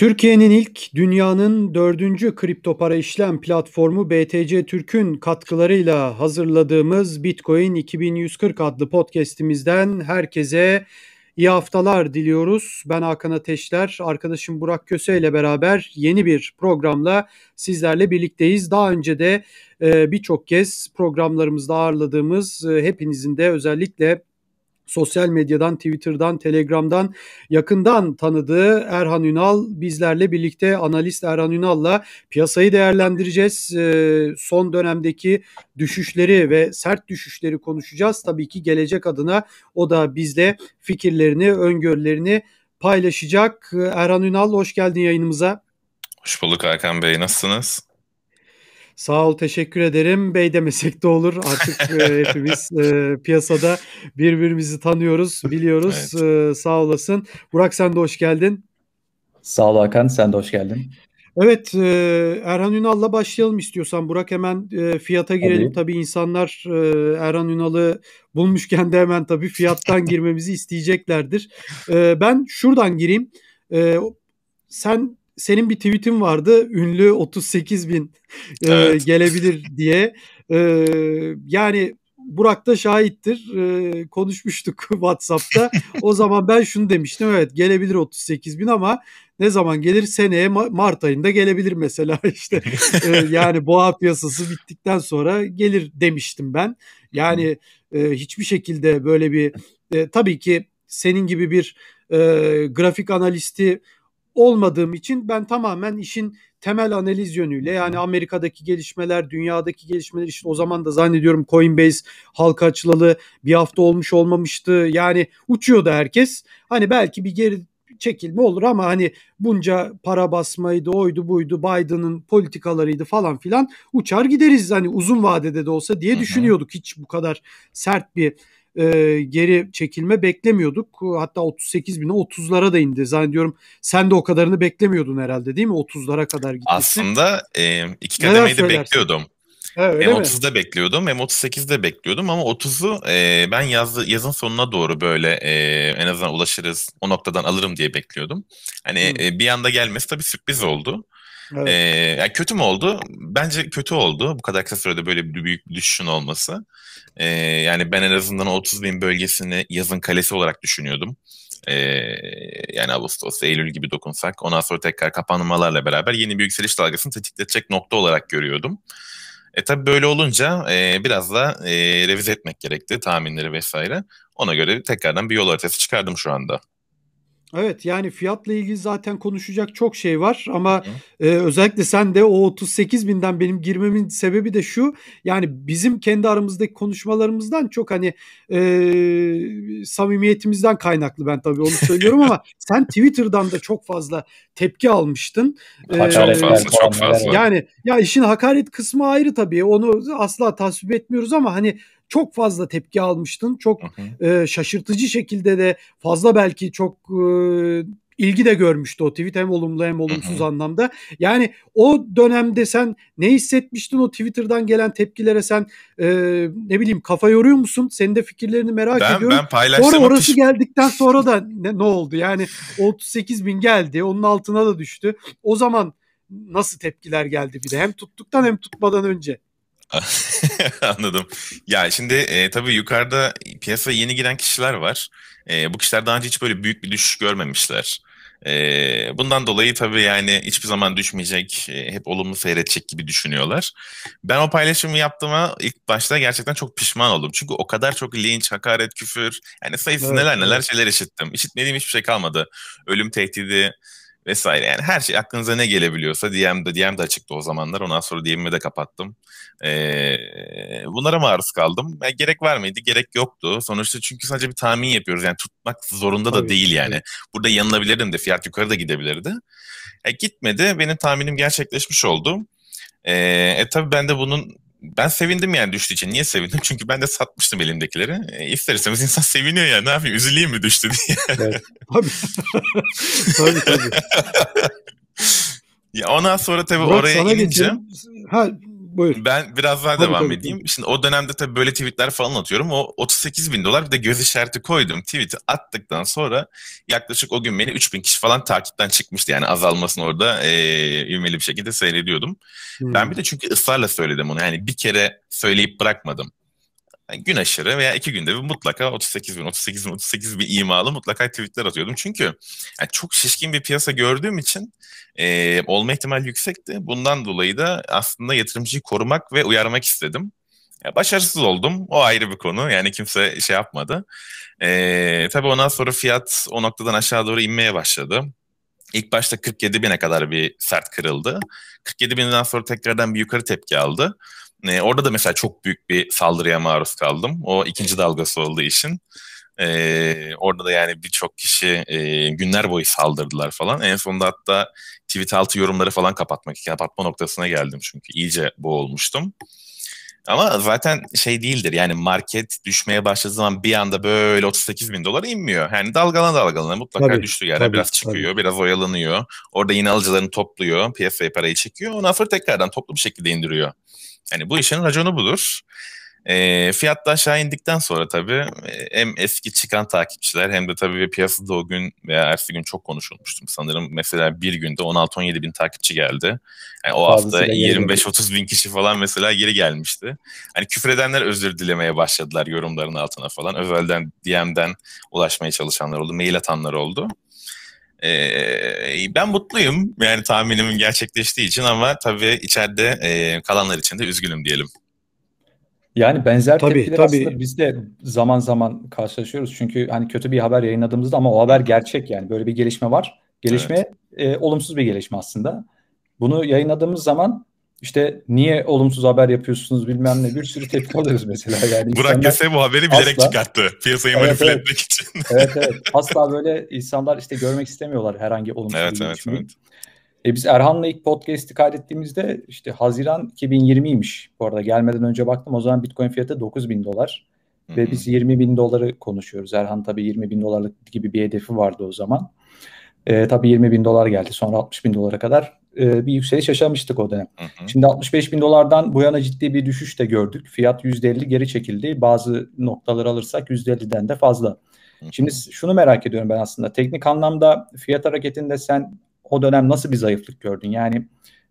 Türkiye'nin ilk dünyanın dördüncü kripto para işlem platformu BTC Türk'ün katkılarıyla hazırladığımız Bitcoin 2140 adlı podcastimizden herkese iyi haftalar diliyoruz. Ben Hakan Ateşler, arkadaşım Burak Köse ile beraber yeni bir programla sizlerle birlikteyiz. Daha önce de e, birçok kez programlarımızda ağırladığımız e, hepinizin de özellikle sosyal medyadan, Twitter'dan, Telegram'dan yakından tanıdığı Erhan Ünal bizlerle birlikte analist Erhan Ünal'la piyasayı değerlendireceğiz. Ee, son dönemdeki düşüşleri ve sert düşüşleri konuşacağız. Tabii ki gelecek adına o da bizle fikirlerini, öngörülerini paylaşacak. Erhan Ünal hoş geldin yayınımıza. Hoş bulduk Hakan Bey. Nasılsınız? Sağ ol teşekkür ederim. Bey demesek de olur. Artık e, hepimiz e, piyasada birbirimizi tanıyoruz, biliyoruz. Evet. E, sağ olasın. Burak sen de hoş geldin. Sağ ol Hakan sen de hoş geldin. Evet e, Erhan Ünal'la başlayalım istiyorsan Burak hemen e, fiyata girelim. Tabii, tabii insanlar e, Erhan Ünal'ı bulmuşken de hemen tabii fiyattan girmemizi isteyeceklerdir. ben şuradan gireyim. sen senin bir tweetin vardı ünlü 38 bin e, evet. gelebilir diye. E, yani Burak da şahittir. E, konuşmuştuk WhatsApp'ta. o zaman ben şunu demiştim. Evet gelebilir 38 bin ama ne zaman gelir? Seneye Mart ayında gelebilir mesela işte. e, yani boğa piyasası bittikten sonra gelir demiştim ben. Yani e, hiçbir şekilde böyle bir e, tabii ki senin gibi bir e, grafik analisti olmadığım için ben tamamen işin temel analiz yönüyle yani Amerika'daki gelişmeler, dünyadaki gelişmeler işte o zaman da zannediyorum Coinbase halka açılalı bir hafta olmuş olmamıştı. Yani uçuyordu herkes. Hani belki bir geri çekilme olur ama hani bunca para basmaydı, oydu buydu, Biden'ın politikalarıydı falan filan uçar gideriz hani uzun vadede de olsa diye düşünüyorduk. Hiç bu kadar sert bir e, geri çekilme beklemiyorduk. Hatta 38 bine 30'lara da indi. Zannediyorum sen de o kadarını beklemiyordun herhalde değil mi? 30'lara kadar gitti. Aslında e, iki kademeyi de bekliyordum. Ha, hem 30'da mi? bekliyordum hem 38'de bekliyordum ama 30'u e, ben yaz, yazın sonuna doğru böyle e, en azından ulaşırız o noktadan alırım diye bekliyordum. Hani hmm. e, bir anda gelmesi tabii sürpriz oldu. Evet. E, yani kötü mü oldu? Bence kötü oldu bu kadar kısa sürede böyle bir büyük düşüşün olması. E, yani ben en azından 30 bin bölgesini yazın kalesi olarak düşünüyordum. E, yani Ağustos, Eylül gibi dokunsak. Ondan sonra tekrar kapanmalarla beraber yeni bir yükseliş dalgasını tetikletecek nokta olarak görüyordum. E tabi böyle olunca e, biraz da e, revize etmek gerekti tahminleri vesaire. Ona göre tekrardan bir yol haritası çıkardım şu anda. Evet yani fiyatla ilgili zaten konuşacak çok şey var ama e, özellikle sen de o 38 binden benim girmemin sebebi de şu yani bizim kendi aramızdaki konuşmalarımızdan çok hani e, samimiyetimizden kaynaklı ben tabii onu söylüyorum ama sen Twitter'dan da çok fazla tepki almıştın. E, hakaret ee, fazla, çok fazla. Yani ya işin hakaret kısmı ayrı tabii onu asla tasvip etmiyoruz ama hani çok fazla tepki almıştın. Çok e, şaşırtıcı şekilde de fazla belki çok e, ilgi de görmüştü o tweet hem olumlu hem olumsuz anlamda. Yani o dönemde sen ne hissetmiştin o Twitter'dan gelen tepkilere sen e, ne bileyim kafa yoruyor musun? Senin de fikirlerini merak ben, ediyorum. Ben paylaştım. Sonra orası geldikten sonra da ne, ne oldu? Yani 38 bin geldi onun altına da düştü. O zaman nasıl tepkiler geldi bir de hem tuttuktan hem tutmadan önce. Anladım. Ya şimdi e, tabii yukarıda piyasaya yeni giren kişiler var. E, bu kişiler daha önce hiç böyle büyük bir düşüş görmemişler. E, bundan dolayı tabii yani hiçbir zaman düşmeyecek, e, hep olumlu seyredecek gibi düşünüyorlar. Ben o paylaşımı yaptığıma ilk başta gerçekten çok pişman oldum. Çünkü o kadar çok linç, hakaret, küfür, yani sayısız evet, neler neler şeyler işittim. İşitmediğim hiçbir şey kalmadı. Ölüm tehdidi, vesaire yani her şey aklınıza ne gelebiliyorsa DM'de DM'de açıktı o zamanlar ondan sonra DM'imi de kapattım. Ee, bunlara maruz kaldım. Yani gerek var mıydı? Gerek yoktu. Sonuçta çünkü sadece bir tahmin yapıyoruz. Yani tutmak zorunda tabii, da değil yani. Tabii. Burada yanılabilirdim de fiyat yukarı da gidebilirdi. E, gitmedi. Benim tahminim gerçekleşmiş oldu. E, e tabii ben de bunun ben sevindim yani düştüğü için. Niye sevindim? Çünkü ben de satmıştım elimdekileri. E, ister istemez insan seviniyor ya. Ne yapayım? Üzüleyim mi düştü diye. Evet. Tabii. tabii tabii. Ya ona sonra tabii Burak, oraya sana ineceğim. Geçelim. Ha Buyur. Ben biraz daha devam tabii, edeyim. Şimdi o dönemde tabii böyle tweetler falan atıyorum. O 38 bin dolar bir de göz işareti koydum. Tweet'i attıktan sonra yaklaşık o gün beni 3 bin kişi falan takipten çıkmıştı. Yani azalmasını orada e, ivmeli bir şekilde seyrediyordum. Hmm. Ben bir de çünkü ısrarla söyledim onu. Yani bir kere söyleyip bırakmadım. Yani gün aşırı veya iki günde bir mutlaka 38 bin, 38 bin, 38 bin imalı mutlaka tweetler atıyordum. Çünkü yani çok şişkin bir piyasa gördüğüm için e, olma ihtimal yüksekti. Bundan dolayı da aslında yatırımcıyı korumak ve uyarmak istedim. Ya başarısız oldum. O ayrı bir konu. Yani kimse şey yapmadı. E, tabii ondan sonra fiyat o noktadan aşağı doğru inmeye başladı. İlk başta 47 bine kadar bir sert kırıldı. 47 binden sonra tekrardan bir yukarı tepki aldı. E, orada da mesela çok büyük bir saldırıya maruz kaldım. O ikinci dalgası olduğu için. E, orada da yani birçok kişi e, günler boyu saldırdılar falan. En sonunda hatta tweet altı yorumları falan kapatmak, kapatma noktasına geldim çünkü iyice boğulmuştum. Ama zaten şey değildir yani market düşmeye başladığı zaman bir anda böyle 38 bin dolar inmiyor. Yani dalgalan dalgalan mutlaka tabii, düştüğü yerde tabii, biraz çıkıyor, tabii. biraz oyalanıyor. Orada yine alıcılarını topluyor, piyasaya parayı çekiyor. Ondan sonra tekrardan toplu bir şekilde indiriyor. Hani bu işin raconu budur. E, fiyat da aşağı indikten sonra tabii e, hem eski çıkan takipçiler hem de tabii piyasada o gün veya ertesi gün çok konuşulmuştum. Sanırım mesela bir günde 16-17 bin takipçi geldi. Yani o hafta 25-30 bin kişi falan mesela geri gelmişti. Hani küfredenler özür dilemeye başladılar yorumların altına falan. Özelden DM'den ulaşmaya çalışanlar oldu, mail atanlar oldu. Ee, ben mutluyum yani tahminimin gerçekleştiği için ama tabii içeride e, kalanlar için de üzgünüm diyelim. Yani benzer tabii, tepkiler tabii. aslında biz de zaman zaman karşılaşıyoruz. Çünkü hani kötü bir haber yayınladığımızda ama o haber gerçek yani böyle bir gelişme var. Gelişme evet. e, olumsuz bir gelişme aslında. Bunu yayınladığımız zaman işte niye olumsuz haber yapıyorsunuz bilmem ne bir sürü tepki alıyoruz mesela. Yani Burak Yese bu haberi bilerek asla, çıkarttı piyasayı evet, manipüle evet, etmek için. evet evet asla böyle insanlar işte görmek istemiyorlar herhangi olumsuz evet, bir evet, evet. E biz Erhan'la ilk podcast'i kaydettiğimizde işte Haziran 2020'ymiş. Bu arada gelmeden önce baktım o zaman Bitcoin fiyatı 9 bin dolar. Ve biz 20 bin doları konuşuyoruz. Erhan tabii 20 bin dolarlık gibi bir hedefi vardı o zaman. E, tabii 20 bin dolar geldi sonra 60 bin dolara kadar e, bir yükseliş yaşamıştık o dönem. Hı hı. Şimdi 65 bin dolardan bu yana ciddi bir düşüş de gördük. Fiyat %50 geri çekildi. Bazı noktaları alırsak %50'den de fazla. Hı hı. Şimdi şunu merak ediyorum ben aslında. Teknik anlamda fiyat hareketinde sen o dönem nasıl bir zayıflık gördün? Yani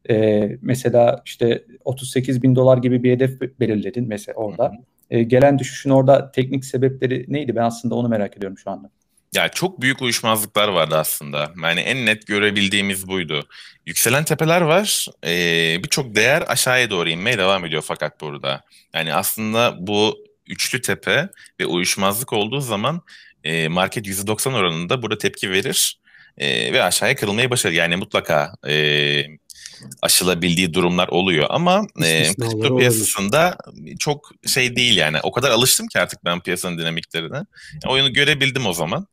e, mesela işte 38 bin dolar gibi bir hedef belirledin mesela orada. Hı hı. E, gelen düşüşün orada teknik sebepleri neydi? Ben aslında onu merak ediyorum şu anda. Ya çok büyük uyuşmazlıklar vardı aslında. Yani en net görebildiğimiz buydu. Yükselen tepeler var. Ee, birçok değer aşağıya doğru inmeye devam ediyor fakat burada. Yani aslında bu üçlü tepe ve uyuşmazlık olduğu zaman e, market %90 oranında burada tepki verir e, ve aşağıya kırılmayı başarır. Yani mutlaka e, aşılabildiği durumlar oluyor ama e, kripto piyasasında olabilir. çok şey değil yani. O kadar alıştım ki artık ben piyasanın dinamiklerine. Yani oyunu görebildim o zaman.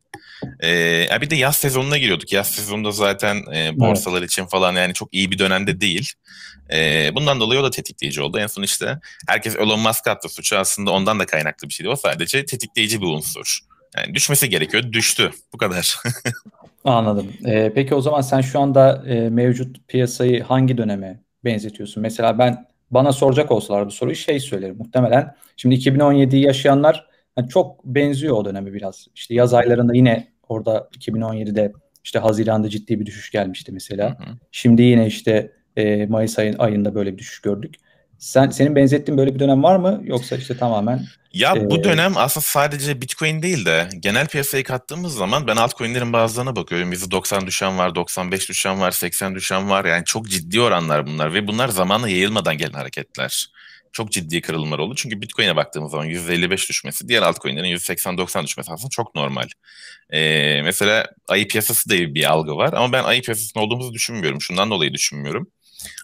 E, bir de yaz sezonuna giriyorduk. Yaz sezonunda zaten e, borsalar evet. için falan yani çok iyi bir dönemde değil. E, bundan dolayı o da tetikleyici oldu. En son işte herkes Elon Musk attı suçu aslında ondan da kaynaklı bir şeydi. O sadece tetikleyici bir unsur. Yani düşmesi gerekiyor. Düştü. Bu kadar. Anladım. Ee, peki o zaman sen şu anda e, mevcut piyasayı hangi döneme benzetiyorsun? Mesela ben bana soracak olsalar bu soruyu şey söylerim muhtemelen. Şimdi 2017'yi yaşayanlar yani çok benziyor o dönemi biraz. İşte yaz aylarında yine orada 2017'de işte Haziran'da ciddi bir düşüş gelmişti mesela. Hı hı. Şimdi yine işte e, Mayıs ayın, ayında böyle bir düşüş gördük. Sen senin benzettiğin böyle bir dönem var mı yoksa işte tamamen Ya e, bu dönem aslında sadece Bitcoin değil de genel piyasa'yı kattığımız zaman ben altcoin'lerin bazılarına bakıyorum. Bizi 90 düşen var, 95 düşen var, 80 düşen var. Yani çok ciddi oranlar bunlar ve bunlar zamanla yayılmadan gelen hareketler. Çok ciddi kırılımlar oldu. Çünkü Bitcoin'e baktığımız zaman 155 düşmesi, diğer altcoin'lerin 180, 90 düşmesi aslında çok normal. Ee, mesela ayı piyasası diye bir algı var ama ben ayı piyasasında olduğumuzu düşünmüyorum. Şundan dolayı düşünmüyorum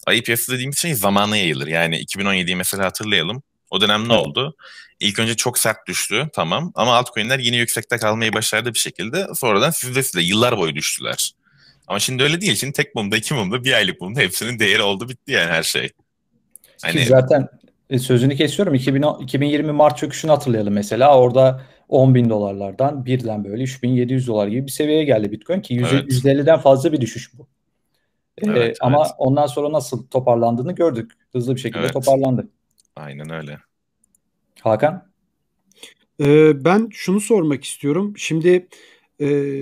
ayı piyasası dediğimiz şey zamana yayılır. Yani 2017'yi mesela hatırlayalım. O dönem ne oldu? İlk önce çok sert düştü tamam ama altcoin'ler yine yüksekte kalmayı başardı bir şekilde. Sonradan sizde size yıllar boyu düştüler. Ama şimdi öyle değil. Şimdi tek mumda, iki mumda, bir aylık mumda hepsinin değeri oldu bitti yani her şey. Hani... Ki zaten e, sözünü kesiyorum. 2000, 2020 Mart çöküşünü hatırlayalım mesela. Orada 10 bin dolarlardan birden böyle 3700 dolar gibi bir seviyeye geldi Bitcoin ki %50'den evet. fazla bir düşüş bu. Evet, ee, evet. Ama ondan sonra nasıl toparlandığını gördük. Hızlı bir şekilde evet. toparlandı. Aynen öyle. Hakan? Ee, ben şunu sormak istiyorum. Şimdi e,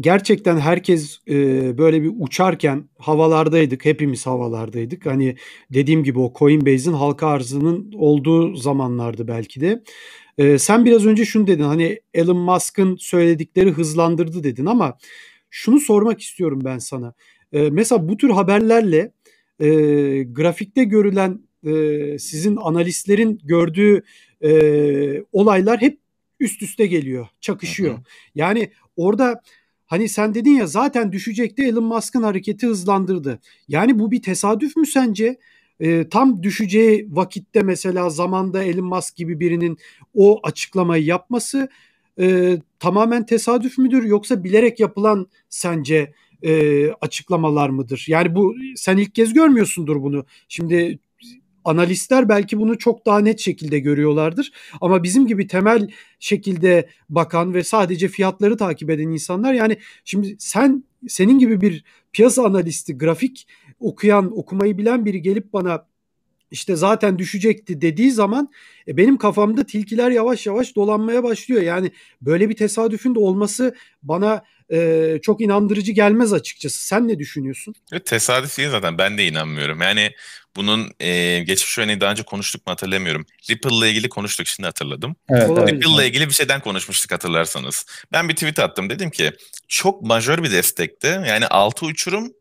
gerçekten herkes e, böyle bir uçarken havalardaydık. Hepimiz havalardaydık. Hani dediğim gibi o Coinbase'in halka arzının olduğu zamanlardı belki de. E, sen biraz önce şunu dedin. Hani Elon Musk'ın söyledikleri hızlandırdı dedin ama şunu sormak istiyorum ben sana. E, mesela bu tür haberlerle e, grafikte görülen e, sizin analistlerin gördüğü e, olaylar hep üst üste geliyor, çakışıyor. Hı hı. Yani orada hani sen dedin ya zaten düşecekti Elon Musk'ın hareketi hızlandırdı. Yani bu bir tesadüf mü sence? E, tam düşeceği vakitte mesela zamanda Elon Musk gibi birinin o açıklamayı yapması e, tamamen tesadüf müdür yoksa bilerek yapılan sence e, açıklamalar mıdır? Yani bu sen ilk kez görmüyorsundur bunu. Şimdi analistler belki bunu çok daha net şekilde görüyorlardır. Ama bizim gibi temel şekilde bakan ve sadece fiyatları takip eden insanlar yani şimdi sen senin gibi bir piyasa analisti, grafik okuyan, okumayı bilen biri gelip bana işte zaten düşecekti dediği zaman e, benim kafamda tilkiler yavaş yavaş dolanmaya başlıyor. Yani böyle bir tesadüfün de olması bana e, çok inandırıcı gelmez açıkçası. Sen ne düşünüyorsun? Evet, tesadüf değil zaten ben de inanmıyorum. Yani bunun e, geçmiş örneği daha önce konuştuk mu hatırlamıyorum. Ripple'la ilgili konuştuk şimdi hatırladım. Evet, Ripple'la ilgili bir şeyden konuşmuştuk hatırlarsanız. Ben bir tweet attım dedim ki çok majör bir destekti. Yani altı uçurum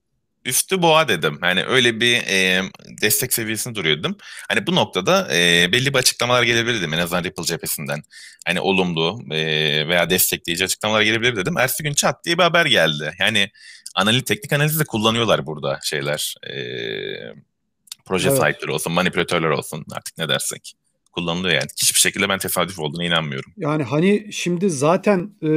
üstü boğa dedim. Yani öyle bir e, destek seviyesini duruyordum. Hani bu noktada e, belli bir açıklamalar gelebilir dedim en azından Ripple cephesinden. Hani olumlu e, veya destekleyici açıklamalar gelebilir dedim. Ertesi gün çat diye bir haber geldi. Yani analiz, teknik analizi de kullanıyorlar burada şeyler. E, proje evet. sahipleri olsun, manipülatörler olsun artık ne dersek kullanılıyor yani. Hiçbir şekilde ben tesadüf olduğuna inanmıyorum. Yani hani şimdi zaten e,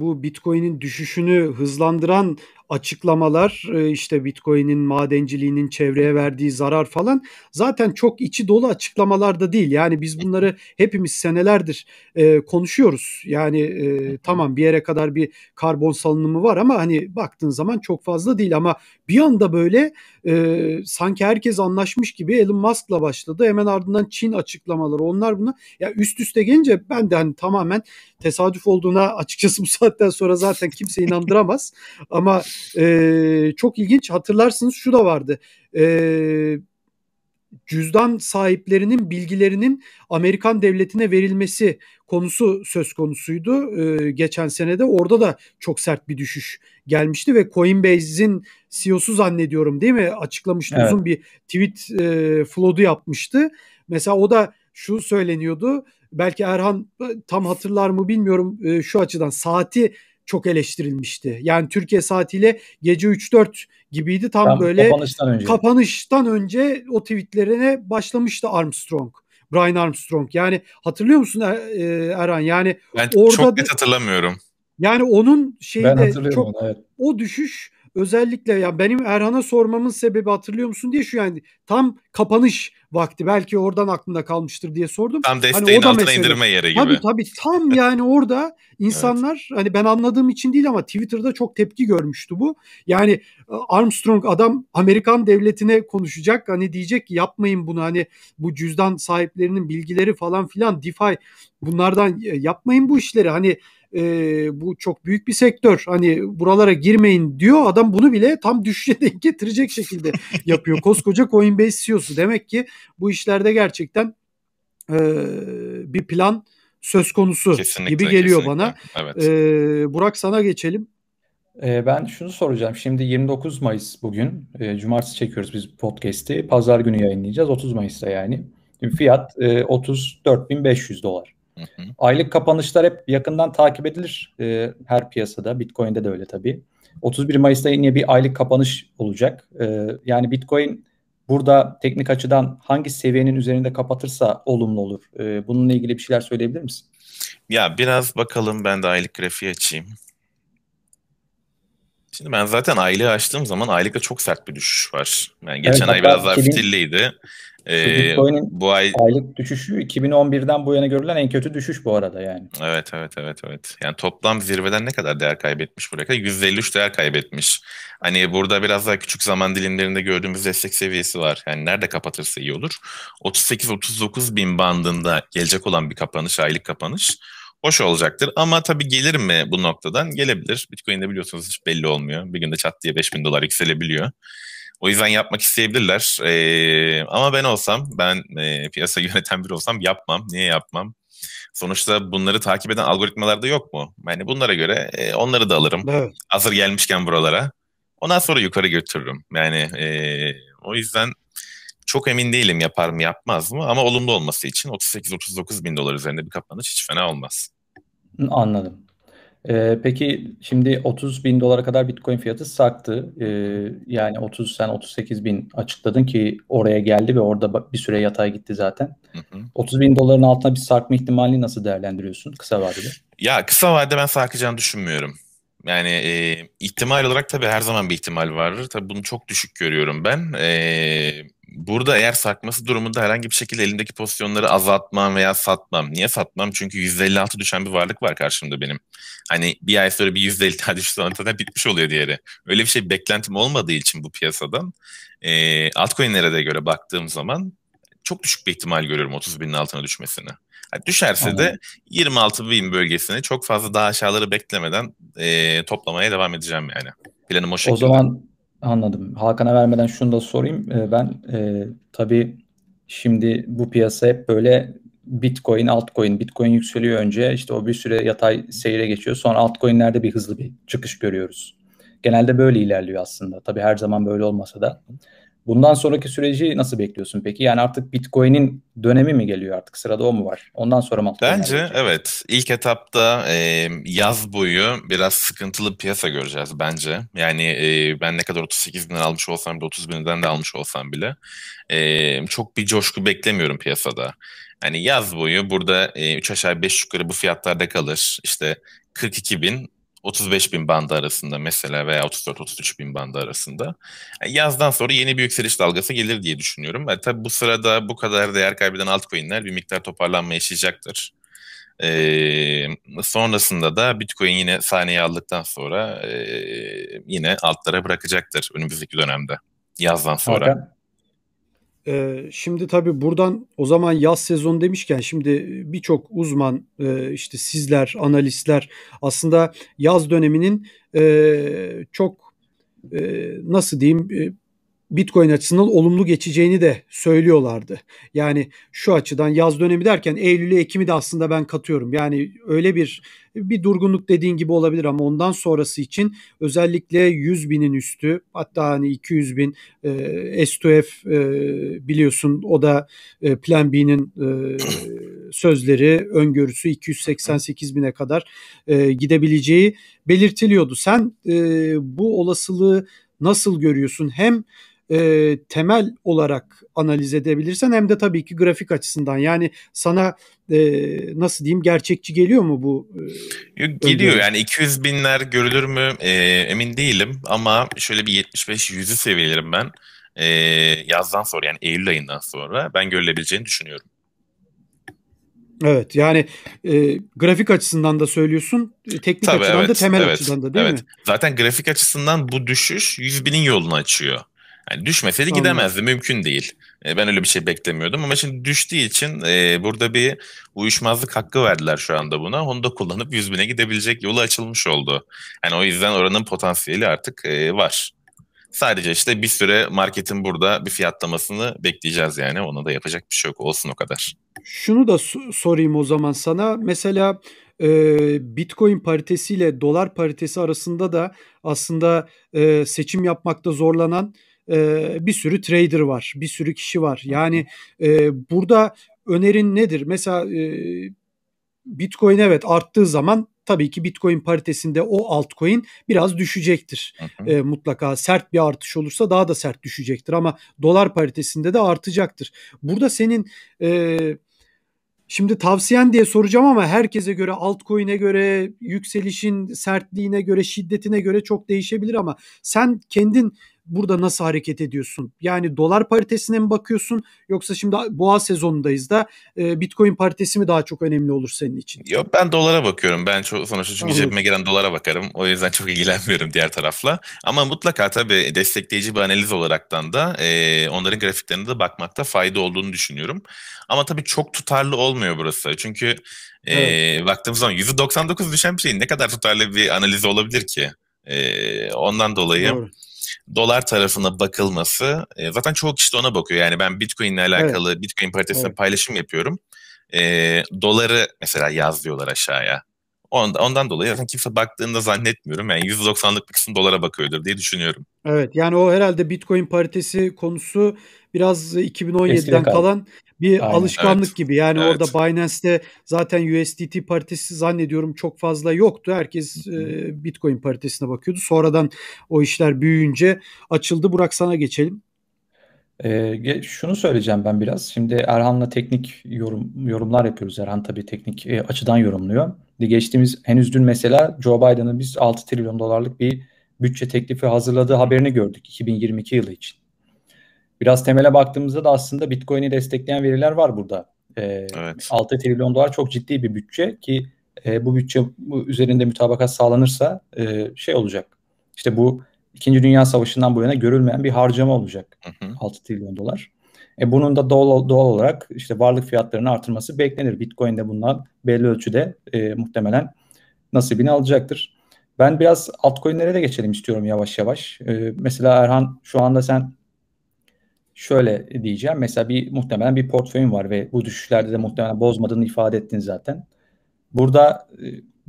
bu Bitcoin'in düşüşünü hızlandıran açıklamalar e, işte Bitcoin'in madenciliğinin çevreye verdiği zarar falan zaten çok içi dolu açıklamalarda değil. Yani biz bunları hepimiz senelerdir e, konuşuyoruz. Yani e, tamam bir yere kadar bir karbon salınımı var ama hani baktığın zaman çok fazla değil ama bir anda böyle e, sanki herkes anlaşmış gibi Elon Musk'la başladı. Hemen ardından Çin açıklamaları onlar buna ya üst üste gelince ben de hani tamamen tesadüf olduğuna açıkçası bu saatten sonra zaten kimse inandıramaz. Ama e, çok ilginç hatırlarsınız şu da vardı. Eee cüzdan sahiplerinin bilgilerinin Amerikan devletine verilmesi konusu söz konusuydu ee, geçen senede. Orada da çok sert bir düşüş gelmişti ve Coinbase'in CEO'su zannediyorum değil mi açıklamıştı evet. uzun bir tweet e, flood'u yapmıştı. Mesela o da şu söyleniyordu belki Erhan e, tam hatırlar mı bilmiyorum e, şu açıdan saati çok eleştirilmişti. Yani Türkiye saatiyle gece 3-4 gibiydi tam, tam böyle kapanıştan önce. kapanıştan önce o tweetlerine başlamıştı Armstrong. Brian Armstrong. Yani hatırlıyor musun er, e, Erhan? Yani ben orada çok net hatırlamıyorum. Yani onun şeyi çok onu, evet. o düşüş özellikle ya benim Erhan'a sormamın sebebi hatırlıyor musun diye şu yani tam kapanış vakti belki oradan aklında kalmıştır diye sordum. Tam hani desteğin hani o da altına mesele. indirme yeri gibi. Tabii tabii tam yani orada insanlar evet. hani ben anladığım için değil ama Twitter'da çok tepki görmüştü bu. Yani e, Armstrong adam Amerikan devletine konuşacak hani diyecek ki yapmayın bunu hani bu cüzdan sahiplerinin bilgileri falan filan DeFi bunlardan e, yapmayın bu işleri hani e, bu çok büyük bir sektör. Hani buralara girmeyin diyor. Adam bunu bile tam düşüşe denk getirecek şekilde yapıyor. Koskoca Coinbase CEO'su. Demek ki bu işlerde gerçekten e, bir plan söz konusu kesinlikle, gibi geliyor kesinlikle. bana. Evet. E, Burak sana geçelim. Ben şunu soracağım. Şimdi 29 Mayıs bugün. Cumartesi çekiyoruz biz podcast'i. Pazar günü yayınlayacağız. 30 Mayıs'ta yani. Fiyat 34.500 dolar. Hı hı. Aylık kapanışlar hep yakından takip edilir e, her piyasada. Bitcoin'de de öyle tabii. 31 Mayıs'ta yine bir aylık kapanış olacak. E, yani Bitcoin burada teknik açıdan hangi seviyenin üzerinde kapatırsa olumlu olur. E, bununla ilgili bir şeyler söyleyebilir misin? Ya biraz bakalım ben de aylık grafiği açayım. Şimdi ben zaten aylığı açtığım zaman aylıkta çok sert bir düşüş var. Yani geçen evet, ay biraz daha fitilliydi. Ee, bu ay aylık düşüşü 2011'den bu yana görülen en kötü düşüş bu arada yani. Evet evet evet evet. Yani toplam zirveden ne kadar değer kaybetmiş buraya kadar? 153 değer kaybetmiş. Hani burada biraz daha küçük zaman dilimlerinde gördüğümüz destek seviyesi var. Yani nerede kapatırsa iyi olur. 38-39 bin bandında gelecek olan bir kapanış, aylık kapanış hoş olacaktır. Ama tabii gelir mi bu noktadan? Gelebilir. Bitcoin'de biliyorsunuz hiç belli olmuyor. Bir günde çat diye bin dolar yükselebiliyor. O yüzden yapmak isteyebilirler. Ee, ama ben olsam, ben e, piyasa yöneten biri olsam yapmam. Niye yapmam? Sonuçta bunları takip eden algoritmalar da yok mu? Yani bunlara göre e, onları da alırım. Evet. Hazır gelmişken buralara. Ondan sonra yukarı götürürüm. Yani e, o yüzden çok emin değilim yapar mı yapmaz mı ama olumlu olması için 38-39 bin dolar üzerinde bir kapanış hiç fena olmaz. Anladım. Ee, peki şimdi 30 bin dolara kadar Bitcoin fiyatı sarktı. Ee, yani 30 sen 38 bin açıkladın ki oraya geldi ve orada bir süre yatay gitti zaten. Hı hı. 30 bin doların altına bir sarkma ihtimalini nasıl değerlendiriyorsun kısa vadede? Ya kısa vadede ben sarkacağını düşünmüyorum. Yani e, ihtimal olarak tabii her zaman bir ihtimal vardır. Tabii bunu çok düşük görüyorum ben. E, burada eğer sakması durumunda herhangi bir şekilde elimdeki pozisyonları azaltmam veya satmam. Niye satmam? Çünkü 156 düşen bir varlık var karşımda benim. Hani bir ay sonra bir %50 daha düştü zaten bitmiş oluyor diğeri. Öyle bir şey beklentim olmadığı için bu piyasadan e, altcoin'lere de göre baktığım zaman çok düşük bir ihtimal görüyorum 30 binin altına düşmesini. Yani düşerse de 26 bin bölgesini çok fazla daha aşağıları beklemeden e, toplamaya devam edeceğim yani. Planım o şekilde. O zaman Anladım. Hakan'a vermeden şunu da sorayım. Ee, ben e, tabii şimdi bu piyasa hep böyle Bitcoin, altcoin. Bitcoin yükseliyor önce. işte o bir süre yatay seyre geçiyor. Sonra altcoin'lerde bir hızlı bir çıkış görüyoruz. Genelde böyle ilerliyor aslında. Tabii her zaman böyle olmasa da. Bundan sonraki süreci nasıl bekliyorsun peki? Yani artık Bitcoin'in dönemi mi geliyor artık? Sırada o mu var? Ondan sonra mı? Bence evet. İlk etapta e, yaz boyu biraz sıkıntılı piyasa göreceğiz bence. Yani e, ben ne kadar 38 bin almış olsam bile 30 binden de almış olsam bile e, çok bir coşku beklemiyorum piyasada. Yani yaz boyu burada e, 3 aşağı 5 yukarı bu fiyatlarda kalır. İşte 42 bin 35 bin bandı arasında mesela veya 34-33 bin bandı arasında. E, yazdan sonra yeni bir yükseliş dalgası gelir diye düşünüyorum. Yani e, tabii bu sırada bu kadar değer kaybeden altcoin'ler bir miktar toparlanma yaşayacaktır. Ee, sonrasında da Bitcoin yine sahneye aldıktan sonra e, yine altlara bırakacaktır önümüzdeki dönemde yazdan sonra. Hakan, ee, şimdi tabii buradan o zaman yaz sezonu demişken şimdi birçok uzman e, işte sizler analistler aslında yaz döneminin e, çok e, nasıl diyeyim e, Bitcoin açısından olumlu geçeceğini de söylüyorlardı. Yani şu açıdan yaz dönemi derken Eylül'ü Ekim'i de aslında ben katıyorum. Yani öyle bir bir durgunluk dediğin gibi olabilir ama ondan sonrası için özellikle 100 binin üstü hatta hani 200 bin e, S2F e, biliyorsun o da e, Plan B'nin e, sözleri öngörüsü 288 bine kadar e, gidebileceği belirtiliyordu. Sen e, bu olasılığı nasıl görüyorsun? Hem e, temel olarak analiz edebilirsen hem de tabii ki grafik açısından yani sana e, nasıl diyeyim gerçekçi geliyor mu bu? E, Yok, geliyor yani 200 binler görülür mü e, emin değilim ama şöyle bir 75-100'ü seviyelerim ben e, yazdan sonra yani Eylül ayından sonra ben görülebileceğini düşünüyorum. Evet yani e, grafik açısından da söylüyorsun, e, teknik Tabii, açıdan evet, da temel evet, açıdan da değil evet. mi? Zaten grafik açısından bu düşüş 100 binin yolunu açıyor. Yani düşmeseydi gidemezdi. Mümkün değil. E, ben öyle bir şey beklemiyordum ama şimdi düştüğü için e, burada bir uyuşmazlık hakkı verdiler şu anda buna. Onu da kullanıp 100 bine gidebilecek yolu açılmış oldu. Yani o yüzden oranın potansiyeli artık e, var. Sadece işte bir süre marketin burada bir fiyatlamasını bekleyeceğiz yani. Ona da yapacak bir şey yok. Olsun o kadar. Şunu da sorayım o zaman sana. Mesela e, Bitcoin paritesiyle dolar paritesi arasında da aslında e, seçim yapmakta zorlanan e, bir sürü trader var, bir sürü kişi var. Yani e, burada önerin nedir? Mesela e, Bitcoin evet arttığı zaman tabii ki Bitcoin paritesinde o altcoin biraz düşecektir. Hı hı. E, mutlaka sert bir artış olursa daha da sert düşecektir ama dolar paritesinde de artacaktır. Burada senin e, şimdi tavsiyen diye soracağım ama herkese göre altcoin'e göre yükselişin sertliğine göre şiddetine göre çok değişebilir ama sen kendin burada nasıl hareket ediyorsun? Yani dolar paritesine mi bakıyorsun yoksa şimdi boğa sezonundayız da e, Bitcoin paritesi mi daha çok önemli olur senin için? Yok ben dolara bakıyorum. Ben çok, sonuçta çünkü Anladım. cebime gelen dolara bakarım. O yüzden çok ilgilenmiyorum diğer tarafla. Ama mutlaka tabii destekleyici bir analiz olaraktan da e, onların grafiklerine de bakmakta fayda olduğunu düşünüyorum. Ama tabii çok tutarlı olmuyor burası. Çünkü e, evet. baktığımız zaman %99 düşen bir şeyin ne kadar tutarlı bir analiz olabilir ki? E, ondan dolayı... Doğru dolar tarafına bakılması e, zaten çoğu kişi de ona bakıyor. Yani ben Bitcoin ile alakalı evet. Bitcoin paritesine evet. paylaşım yapıyorum. E, doları mesela yaz diyorlar aşağıya. Ondan, ondan dolayı zaten kimse baktığında zannetmiyorum. Yani 190'lık bir kısım dolara bakıyordur diye düşünüyorum. Evet yani o herhalde Bitcoin paritesi konusu biraz 2017'den kalan bir Aynen, alışkanlık evet. gibi. Yani evet. orada Binance'te zaten USDT paritesi zannediyorum çok fazla yoktu. Herkes e, Bitcoin paritesine bakıyordu. Sonradan o işler büyüyünce açıldı. Burak sana geçelim. Ee, şunu söyleyeceğim ben biraz. Şimdi Erhan'la teknik yorum yorumlar yapıyoruz. Erhan tabii teknik e, açıdan yorumluyor. Geçtiğimiz henüz dün mesela Joe Biden'ın biz 6 trilyon dolarlık bir bütçe teklifi hazırladığı haberini gördük 2022 yılı için. Biraz temele baktığımızda da aslında Bitcoin'i destekleyen veriler var burada. Ee, evet. 6 trilyon dolar çok ciddi bir bütçe ki e, bu bütçe bu üzerinde mütabakat sağlanırsa e, şey olacak. İşte bu İkinci Dünya Savaşı'ndan bu yana görülmeyen bir harcama olacak. Hı hı. 6 trilyon dolar. E bunun da doğal, doğal olarak işte varlık fiyatlarını artırması beklenir. Bitcoin de bundan belli ölçüde e, muhtemelen nasibini alacaktır. Ben biraz altcoin'lere de geçelim istiyorum yavaş yavaş. E, mesela Erhan şu anda sen şöyle diyeceğim. Mesela bir muhtemelen bir portföyün var ve bu düşüşlerde de muhtemelen bozmadığını ifade ettin zaten. Burada e,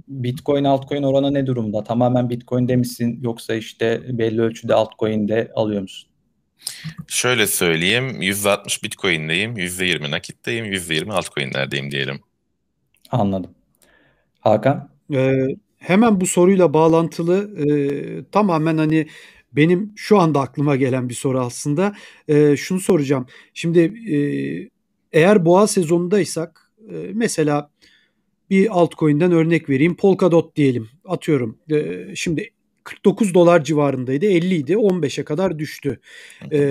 Bitcoin altcoin oranı ne durumda? Tamamen Bitcoin demişsin yoksa işte belli ölçüde altcoin'de alıyor musun? Şöyle söyleyeyim. %60 Bitcoin'deyim, %20 nakitteyim, %20 altcoin'lerdeyim diyelim. Anladım. Hakan? Ee, hemen bu soruyla bağlantılı e, tamamen hani benim şu anda aklıma gelen bir soru aslında. E, şunu soracağım. Şimdi e, eğer boğa sezonundaysak e, mesela bir altcoin'den örnek vereyim. Polkadot diyelim. Atıyorum. E, şimdi 49 dolar civarındaydı. 50 idi. 15'e kadar düştü. E,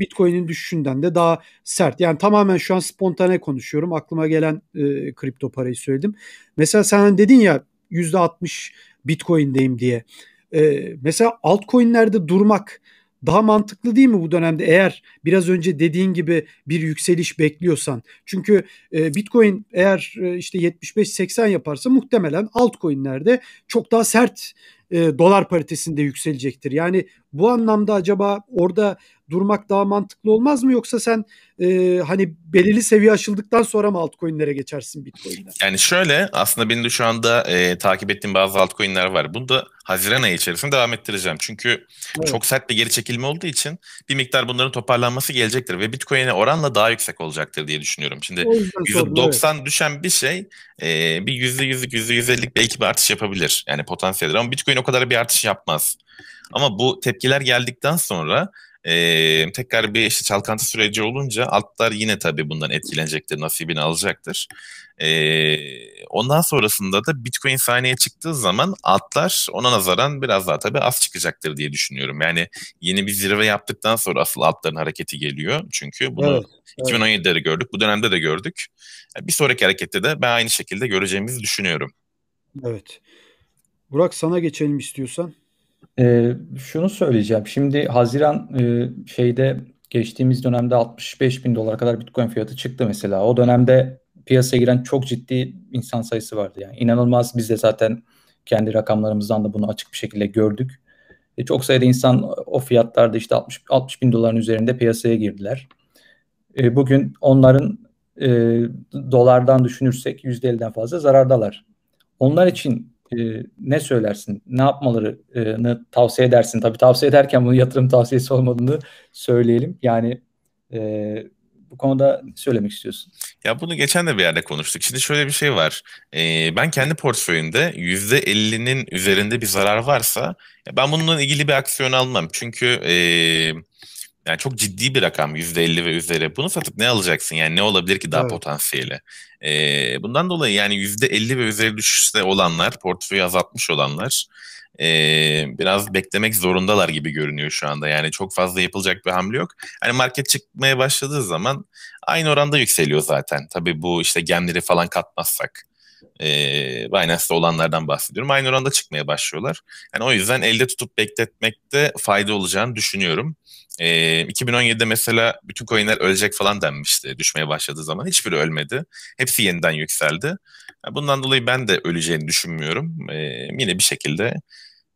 Bitcoin'in düşüşünden de daha sert. Yani tamamen şu an spontane konuşuyorum. Aklıma gelen e, kripto parayı söyledim. Mesela sen dedin ya %60 Bitcoin'deyim diye. E, mesela altcoin'lerde durmak daha mantıklı değil mi bu dönemde eğer biraz önce dediğin gibi bir yükseliş bekliyorsan? Çünkü e, Bitcoin eğer e, işte 75-80 yaparsa muhtemelen altcoin'lerde çok daha sert e, dolar paritesinde yükselecektir. Yani bu anlamda acaba orada durmak daha mantıklı olmaz mı yoksa sen e, hani belirli seviye aşıldıktan sonra mı altcoin'lere geçersin Bitcoin'den? Yani şöyle aslında benim de şu anda e, takip ettiğim bazı altcoin'ler var. Bunu da Haziran ayı içerisinde devam ettireceğim. Çünkü evet. çok sert bir geri çekilme olduğu için bir miktar bunların toparlanması gelecektir ve Bitcoin'e oranla daha yüksek olacaktır diye düşünüyorum. Şimdi %90 sordum, evet. düşen bir şey e, bir %100'lük %150'lik belki bir artış yapabilir. Yani potansiyeldir ama Bitcoin o kadar bir artış yapmaz. Ama bu tepkiler geldikten sonra e, tekrar bir işte çalkantı süreci olunca altlar yine tabii bundan etkilenecektir, nasibini alacaktır. E, ondan sonrasında da Bitcoin sahneye çıktığı zaman altlar ona nazaran biraz daha tabii az çıkacaktır diye düşünüyorum. Yani yeni bir zirve yaptıktan sonra asıl altların hareketi geliyor. Çünkü bunu evet, evet. 2017'de de gördük, bu dönemde de gördük. Bir sonraki harekette de ben aynı şekilde göreceğimizi düşünüyorum. Evet. Burak sana geçelim istiyorsan. Ee, şunu söyleyeceğim. Şimdi Haziran e, şeyde geçtiğimiz dönemde 65 bin dolara kadar Bitcoin fiyatı çıktı mesela. O dönemde piyasaya giren çok ciddi insan sayısı vardı. Yani inanılmaz. Biz de zaten kendi rakamlarımızdan da bunu açık bir şekilde gördük. E, çok sayıda insan o fiyatlarda işte 60, 60 bin doların üzerinde piyasaya girdiler. E, bugün onların e, dolardan düşünürsek %50'den fazla zarardalar. Onlar için ee, ne söylersin? Ne yapmalarını e, tavsiye edersin? Tabii tavsiye ederken bunun yatırım tavsiyesi olmadığını söyleyelim. Yani e, bu konuda söylemek istiyorsun? Ya bunu geçen de bir yerde konuştuk. Şimdi şöyle bir şey var. Ee, ben kendi portföyümde yüzde %50'nin üzerinde bir zarar varsa ben bununla ilgili bir aksiyon almam. Çünkü... Ee, yani çok ciddi bir rakam %50 ve üzeri. Bunu satıp ne alacaksın? Yani ne olabilir ki daha evet. potansiyeli? Ee, bundan dolayı yani %50 ve üzeri düşüşte olanlar, portföyü azaltmış olanlar e, biraz beklemek zorundalar gibi görünüyor şu anda. Yani çok fazla yapılacak bir hamle yok. Hani market çıkmaya başladığı zaman aynı oranda yükseliyor zaten. Tabii bu işte gemleri falan katmazsak e, Binance'da olanlardan bahsediyorum. Aynı oranda çıkmaya başlıyorlar. Yani o yüzden elde tutup bekletmekte fayda olacağını düşünüyorum. E, 2017'de mesela bütün coinler ölecek falan denmişti düşmeye başladığı zaman. Hiçbiri ölmedi. Hepsi yeniden yükseldi. Yani bundan dolayı ben de öleceğini düşünmüyorum. E, yine bir şekilde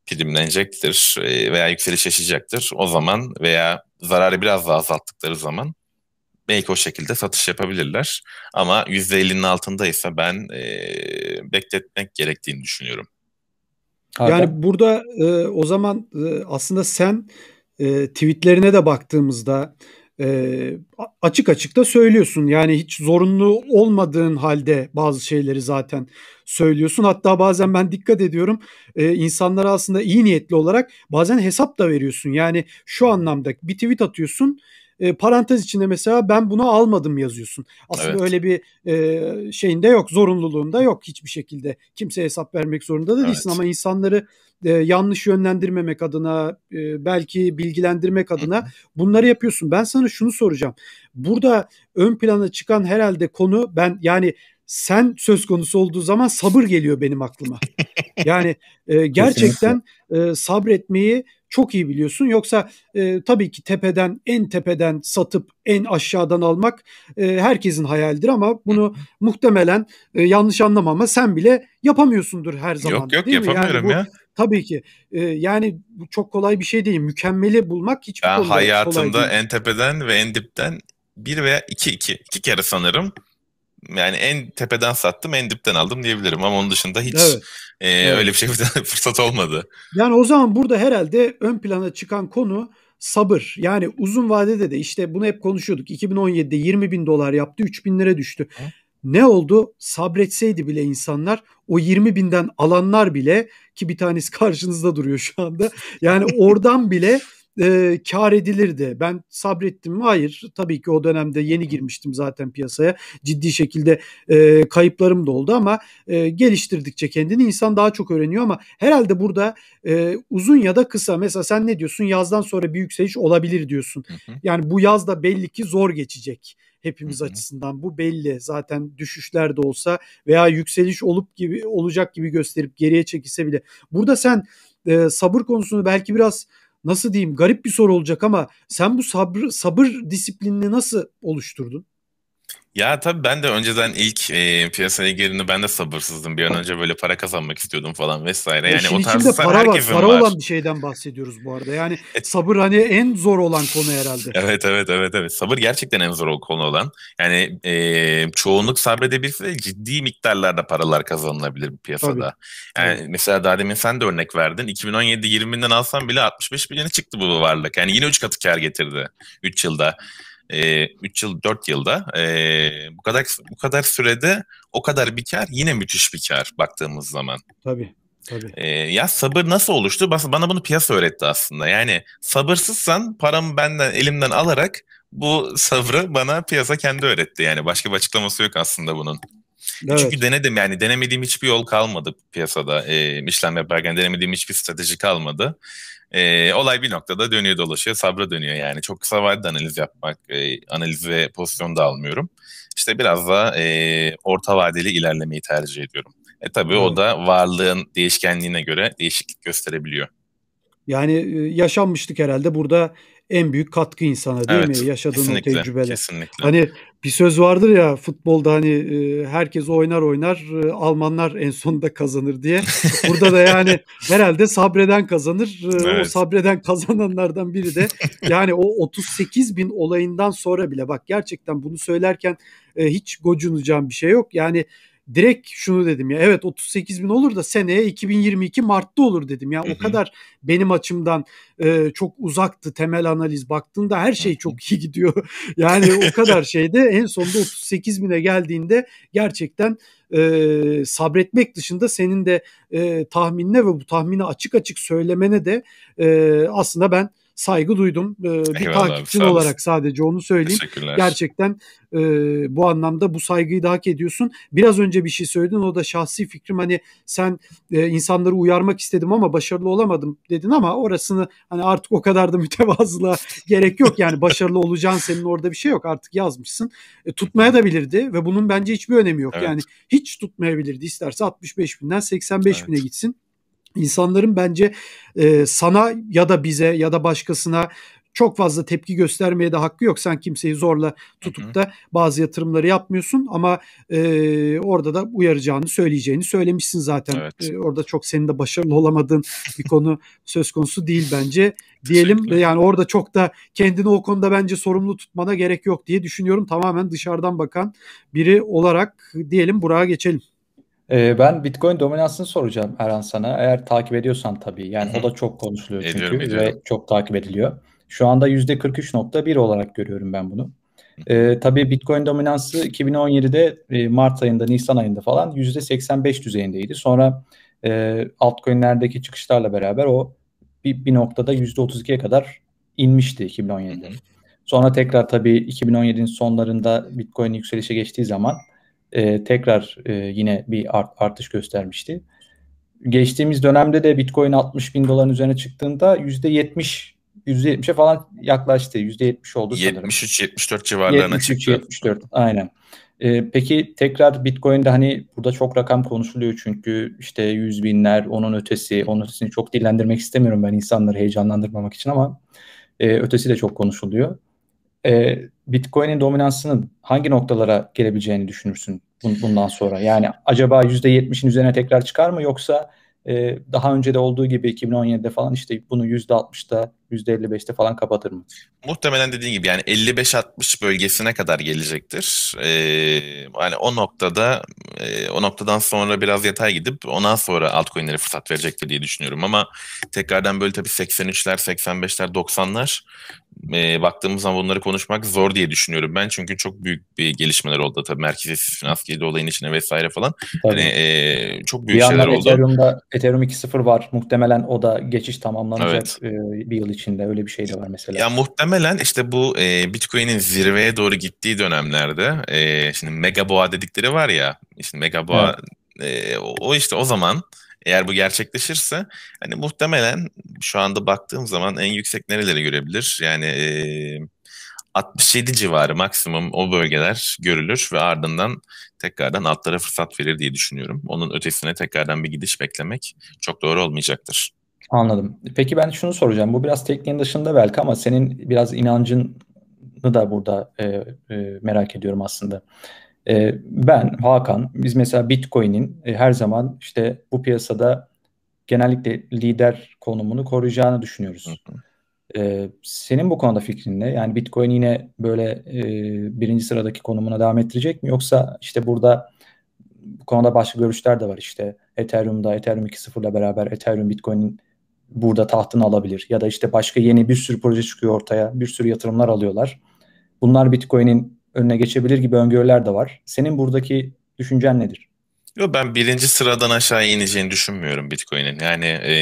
primlenecektir veya yükseliş yaşayacaktır. O zaman veya zararı biraz daha azalttıkları zaman belki o şekilde satış yapabilirler. Ama %50'nin altındaysa ben e, bekletmek gerektiğini düşünüyorum. Abi. Yani burada e, o zaman e, aslında sen e, tweetlerine de baktığımızda e, açık açık da söylüyorsun. Yani hiç zorunlu olmadığın halde bazı şeyleri zaten söylüyorsun. Hatta bazen ben dikkat ediyorum e, insanlara aslında iyi niyetli olarak bazen hesap da veriyorsun. Yani şu anlamda bir tweet atıyorsun e, parantez içinde mesela ben bunu almadım yazıyorsun. Aslında evet. öyle bir e, şeyinde yok, zorunluluğunda yok hiçbir şekilde. Kimseye hesap vermek zorunda da değilsin evet. ama insanları e, yanlış yönlendirmemek adına, e, belki bilgilendirmek adına bunları yapıyorsun. Ben sana şunu soracağım. Burada ön plana çıkan herhalde konu ben yani sen söz konusu olduğu zaman sabır geliyor benim aklıma. Yani e, gerçekten e, sabretmeyi çok iyi biliyorsun. Yoksa e, tabii ki tepeden en tepeden satıp en aşağıdan almak e, herkesin hayaldir ama bunu muhtemelen e, yanlış anlama ama sen bile yapamıyorsundur her zaman. Yok yok değil yapamıyorum mi? yani bu, ya. Tabii ki. E, yani bu çok kolay bir şey değil. Mükemmeli bulmak hiçbir ben kolay değil. Ben hayatımda en tepeden ve en dipten bir veya iki iki iki kere sanırım yani en tepeden sattım en dipten aldım diyebilirim ama onun dışında hiç evet. E, evet. öyle bir şey bir fırsat olmadı. Yani o zaman burada herhalde ön plana çıkan konu sabır. Yani uzun vadede de işte bunu hep konuşuyorduk. 2017'de 20 bin dolar yaptı 3 bin lira düştü. Hı? Ne oldu? Sabretseydi bile insanlar o 20 binden alanlar bile ki bir tanesi karşınızda duruyor şu anda. Yani oradan bile e, kar edilirdi. Ben sabrettim mi? Hayır. Tabii ki o dönemde yeni girmiştim zaten piyasaya. Ciddi şekilde e, kayıplarım da oldu ama e, geliştirdikçe kendini insan daha çok öğreniyor ama herhalde burada e, uzun ya da kısa mesela sen ne diyorsun? Yazdan sonra bir yükseliş olabilir diyorsun. Hı hı. Yani bu yaz da belli ki zor geçecek hepimiz Hı-hı. açısından bu belli. Zaten düşüşler de olsa veya yükseliş olup gibi olacak gibi gösterip geriye çekilse bile. Burada sen e, sabır konusunu belki biraz nasıl diyeyim garip bir soru olacak ama sen bu sabır sabır disiplinini nasıl oluşturdun? Ya tabii ben de önceden ilk e, piyasaya girdiğinde ben de sabırsızdım. Bir an önce böyle para kazanmak istiyordum falan vesaire. Yani e o tarz para var, para var. olan bir şeyden bahsediyoruz bu arada. Yani evet. sabır hani en zor olan konu herhalde. Evet evet evet evet. Sabır gerçekten en zor konu olan. Yani e, çoğunluk sabredebilse ciddi miktarlarda paralar kazanılabilir bir piyasada. Tabii. Yani evet. mesela daha demin sen de örnek verdin. 2017-20'den alsan bile 65 milyona çıktı bu varlık. Yani yine 3 katı kar getirdi 3 yılda e, 3 yıl 4 yılda e, bu kadar bu kadar sürede o kadar bir kar yine müthiş bir kar baktığımız zaman. Tabii. Tabii. E, ya sabır nasıl oluştu? Bana bunu piyasa öğretti aslında. Yani sabırsızsan paramı benden elimden alarak bu sabrı bana piyasa kendi öğretti. Yani başka bir açıklaması yok aslında bunun. Evet. Çünkü denedim yani denemediğim hiçbir yol kalmadı piyasada. E, işlem yaparken denemediğim hiçbir strateji kalmadı e, olay bir noktada dönüyor dolaşıyor sabra dönüyor yani. Çok kısa vadede analiz yapmak, e, analiz ve pozisyon da almıyorum. İşte biraz da e, orta vadeli ilerlemeyi tercih ediyorum. E tabii hmm. o da varlığın değişkenliğine göre değişiklik gösterebiliyor. Yani e, yaşanmıştık herhalde burada en büyük katkı insana değil evet, mi? Yaşadığın tecrübeler. Kesinlikle. Hani bir söz vardır ya futbolda hani e, herkes oynar oynar e, Almanlar en sonunda kazanır diye. Burada da yani herhalde sabreden kazanır. Evet. O sabreden kazananlardan biri de yani o 38 bin olayından sonra bile bak gerçekten bunu söylerken hiç gocunacağım bir şey yok. Yani direkt şunu dedim ya evet 38 bin olur da seneye 2022 Mart'ta olur dedim. Yani Hı-hı. o kadar benim açımdan e, çok uzaktı temel analiz baktığında her şey çok iyi gidiyor. Yani o kadar şeyde en sonunda 38 bine geldiğinde gerçekten e, sabretmek dışında senin de e, tahminine ve bu tahmini açık açık söylemene de e, aslında ben saygı duydum. E, bir Eyvallah takipçin abi, olarak sadece onu söyleyeyim. Gerçekten e, bu anlamda bu saygıyı da hak ediyorsun. Biraz önce bir şey söyledin o da şahsi fikrim hani sen e, insanları uyarmak istedim ama başarılı olamadım dedin ama orasını hani artık o kadar da mütevazılığa gerek yok. Yani başarılı olacağın senin orada bir şey yok artık yazmışsın. E, tutmaya da bilirdi ve bunun bence hiçbir önemi yok. Evet. Yani hiç tutmayabilirdi isterse 65 binden 85 evet. bine gitsin. İnsanların bence e, sana ya da bize ya da başkasına çok fazla tepki göstermeye de hakkı yok. Sen kimseyi zorla tutup da bazı yatırımları yapmıyorsun ama e, orada da uyaracağını söyleyeceğini söylemişsin zaten. Evet. E, orada çok senin de başarılı olamadığın bir konu söz konusu değil bence. Diyelim yani orada çok da kendini o konuda bence sorumlu tutmana gerek yok diye düşünüyorum. Tamamen dışarıdan bakan biri olarak diyelim buraya geçelim. Ee, ben Bitcoin dominansını soracağım Erhan sana. Eğer takip ediyorsan tabii. Yani o da çok konuşuluyor çünkü Ediyorum, ediyorum. ve çok takip ediliyor. Şu anda %43.1 olarak görüyorum ben bunu. Ee, tabii Bitcoin dominansı 2017'de e, Mart ayında, Nisan ayında falan %85 düzeyindeydi. Sonra e, altcoin'lerdeki çıkışlarla beraber o bir, bir noktada %32'ye kadar inmişti 2017'de. Sonra tekrar tabii 2017'nin sonlarında Bitcoin yükselişe geçtiği zaman e, tekrar e, yine bir art, artış göstermişti. Geçtiğimiz dönemde de Bitcoin 60 bin doların üzerine çıktığında yüzde %70 %70'e falan yaklaştı. %70 oldu sanırım. 73-74 civarlarına 73, çıktı. 74 aynen. Ee, peki tekrar Bitcoin'de hani burada çok rakam konuşuluyor çünkü işte yüz binler, onun ötesi, onun ötesini çok dillendirmek istemiyorum ben insanları heyecanlandırmamak için ama e, ötesi de çok konuşuluyor e, Bitcoin'in dominansının hangi noktalara gelebileceğini düşünürsün bundan sonra? Yani acaba %70'in üzerine tekrar çıkar mı yoksa e, daha önce de olduğu gibi 2017'de falan işte bunu %60'da %55'te falan kapatır mı? Muhtemelen dediğin gibi yani 55-60 bölgesine kadar gelecektir. Ee, hani o noktada e, o noktadan sonra biraz yatay gidip ondan sonra altcoin'lere fırsat verecektir diye düşünüyorum ama tekrardan böyle tabii 83'ler, 85'ler, 90'lar e, baktığımız zaman bunları konuşmak zor diye düşünüyorum ben. Çünkü çok büyük bir gelişmeler oldu tabii merkeziyetsiz finans girdi olayın içine vesaire falan. Hani e, çok büyük bir şeyler oldu. Ethereum'da Ethereum 2.0 var. Muhtemelen o da geçiş tamamlanacak evet. e, bir yıl içinde. Öyle bir şey de var mesela. Ya muhtemelen işte bu e, Bitcoin'in zirveye doğru gittiği dönemlerde e, şimdi mega boğa dedikleri var ya. Şimdi mega boğa evet. e, o işte o zaman eğer bu gerçekleşirse hani muhtemelen şu anda baktığım zaman en yüksek nereleri görebilir? Yani e, 67 civarı maksimum o bölgeler görülür ve ardından tekrardan altlara fırsat verir diye düşünüyorum. Onun ötesine tekrardan bir gidiş beklemek çok doğru olmayacaktır. Anladım. Peki ben şunu soracağım. Bu biraz tekniğin dışında belki ama senin biraz inancını da burada e, e, merak ediyorum aslında. E, ben, Hakan, biz mesela Bitcoin'in e, her zaman işte bu piyasada genellikle lider konumunu koruyacağını düşünüyoruz. Hı hı. E, senin bu konuda fikrin ne? Yani Bitcoin yine böyle e, birinci sıradaki konumuna devam ettirecek mi? Yoksa işte burada bu konuda başka görüşler de var işte. Ethereum'da Ethereum 2.0 ile beraber Ethereum Bitcoin'in burada tahtını alabilir. Ya da işte başka yeni bir sürü proje çıkıyor ortaya. Bir sürü yatırımlar alıyorlar. Bunlar Bitcoin'in önüne geçebilir gibi öngörüler de var. Senin buradaki düşüncen nedir? Yo, ben birinci sıradan aşağı ineceğini düşünmüyorum Bitcoin'in. Yani e,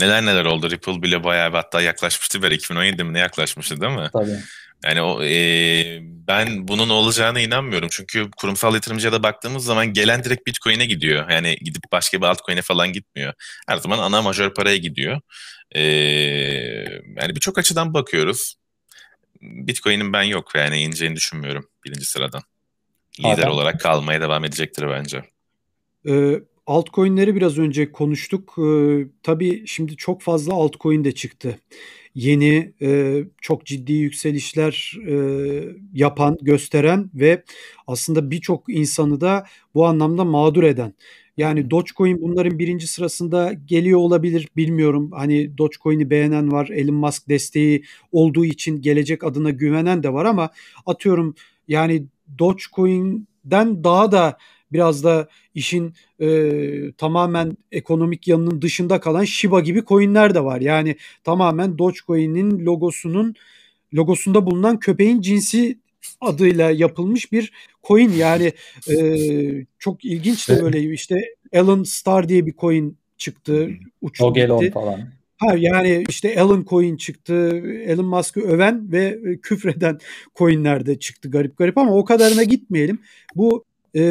neler neler oldu. Ripple bile bayağı hatta yaklaşmıştı. Bir 2017 mi ne yaklaşmıştı değil mi? Tabii. Yani o, e, ben bunun olacağına inanmıyorum. Çünkü kurumsal yatırımcıya da baktığımız zaman gelen direkt Bitcoin'e gidiyor. Yani gidip başka bir altcoin'e falan gitmiyor. Her zaman ana majör paraya gidiyor. E, yani birçok açıdan bakıyoruz. Bitcoin'in ben yok yani ineceğini düşünmüyorum birinci sıradan. Lider Adam. olarak kalmaya devam edecektir bence. Ee, altcoin'leri biraz önce konuştuk. Ee, tabii şimdi çok fazla altcoin de çıktı. Yeni e, çok ciddi yükselişler e, yapan, gösteren ve aslında birçok insanı da bu anlamda mağdur eden yani Dogecoin bunların birinci sırasında geliyor olabilir bilmiyorum. Hani Dogecoin'i beğenen var. Elon Musk desteği olduğu için gelecek adına güvenen de var ama atıyorum yani Dogecoin'den daha da biraz da işin e, tamamen ekonomik yanının dışında kalan Shiba gibi coinler de var. Yani tamamen Dogecoin'in logosunun logosunda bulunan köpeğin cinsi adıyla yapılmış bir coin yani e, çok ilginç de böyle işte Alan Star diye bir coin çıktı. Uçtu Dogelon gitti. falan. Ha, yani işte Alan Coin çıktı, Elon Musk'ı öven ve e, küfreden coinler de çıktı garip garip ama o kadarına gitmeyelim. Bu e,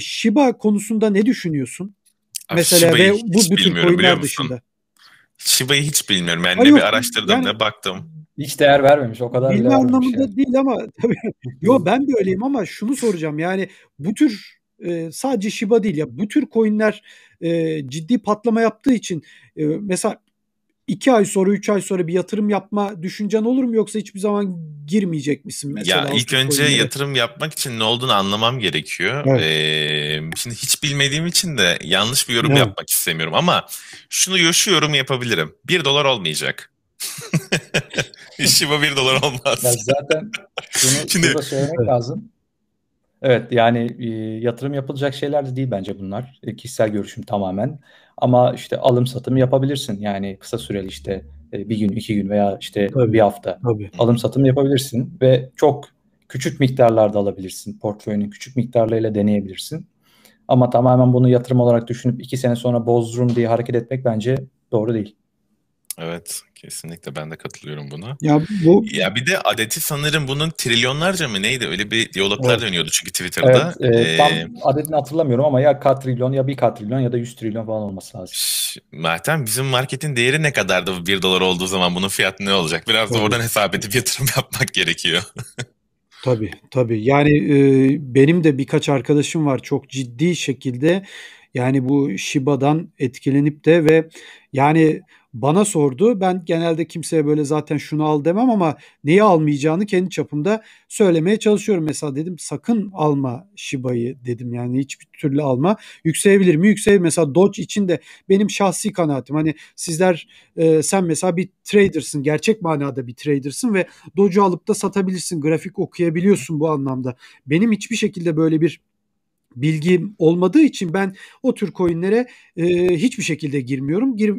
Shiba konusunda ne düşünüyorsun? Abi, Mesela ve bu bütün coinler dışında. Shiba'yı hiç bilmiyorum. Yani ha, bir araştırdım yani, da baktım. Hiç değer vermemiş o kadar. Bilme anlamında yani. değil ama tabii. Yo ben de öyleyim ama şunu soracağım yani bu tür e, sadece Shiba değil ya bu tür coinler e, ciddi patlama yaptığı için e, mesela iki ay sonra üç ay sonra bir yatırım yapma düşüncen olur mu yoksa hiçbir zaman girmeyecek misin mesela? Ya ilk önce coinlere? yatırım yapmak için ne olduğunu anlamam gerekiyor. Evet. Ee, şimdi hiç bilmediğim için de yanlış bir yorum evet. yapmak istemiyorum ama şunu şu yorum yapabilirim. bir dolar olmayacak. Shiba 1 dolar olmaz. Ya zaten bunu Şimdi, burada söylemek lazım. Evet yani e, yatırım yapılacak şeyler de değil bence bunlar. E, kişisel görüşüm tamamen. Ama işte alım satım yapabilirsin. Yani kısa süreli işte e, bir gün, iki gün veya işte tabii, bir hafta tabii. alım satım yapabilirsin. Ve çok küçük miktarlarda alabilirsin. Portföyünün küçük miktarlarıyla deneyebilirsin. Ama tamamen bunu yatırım olarak düşünüp iki sene sonra bozdurum diye hareket etmek bence doğru değil. Evet, kesinlikle ben de katılıyorum buna. Ya bu Ya bir de adeti sanırım bunun trilyonlarca mı neydi? Öyle bir diyaloglar Evet. dönüyordu çünkü Twitter'da. Evet, e, tam Ee, hatırlamıyorum ama ya katrilyon ya bir katrilyon ya da 100 trilyon falan olması lazım. ş- bizim marketin değeri ne kadardı 1 dolar olduğu zaman bunun fiyatı ne olacak? Biraz da Tabii. oradan hesap edip yatırım yapmak gerekiyor. Tabii tabii. Yani e, benim de birkaç arkadaşım var çok ciddi şekilde yani bu Shiba'dan etkilenip de ve yani bana sordu. Ben genelde kimseye böyle zaten şunu al demem ama neyi almayacağını kendi çapımda söylemeye çalışıyorum. Mesela dedim sakın alma Shiba'yı dedim yani hiçbir türlü alma. Yükseğebilir mi? Yükseğebilir. Mesela Doge için de benim şahsi kanaatim hani sizler e, sen mesela bir tradersın gerçek manada bir tradersın ve Doge'u alıp da satabilirsin. Grafik okuyabiliyorsun bu anlamda. Benim hiçbir şekilde böyle bir bilgim olmadığı için ben o tür coinlere e, hiçbir şekilde girmiyorum. Gir,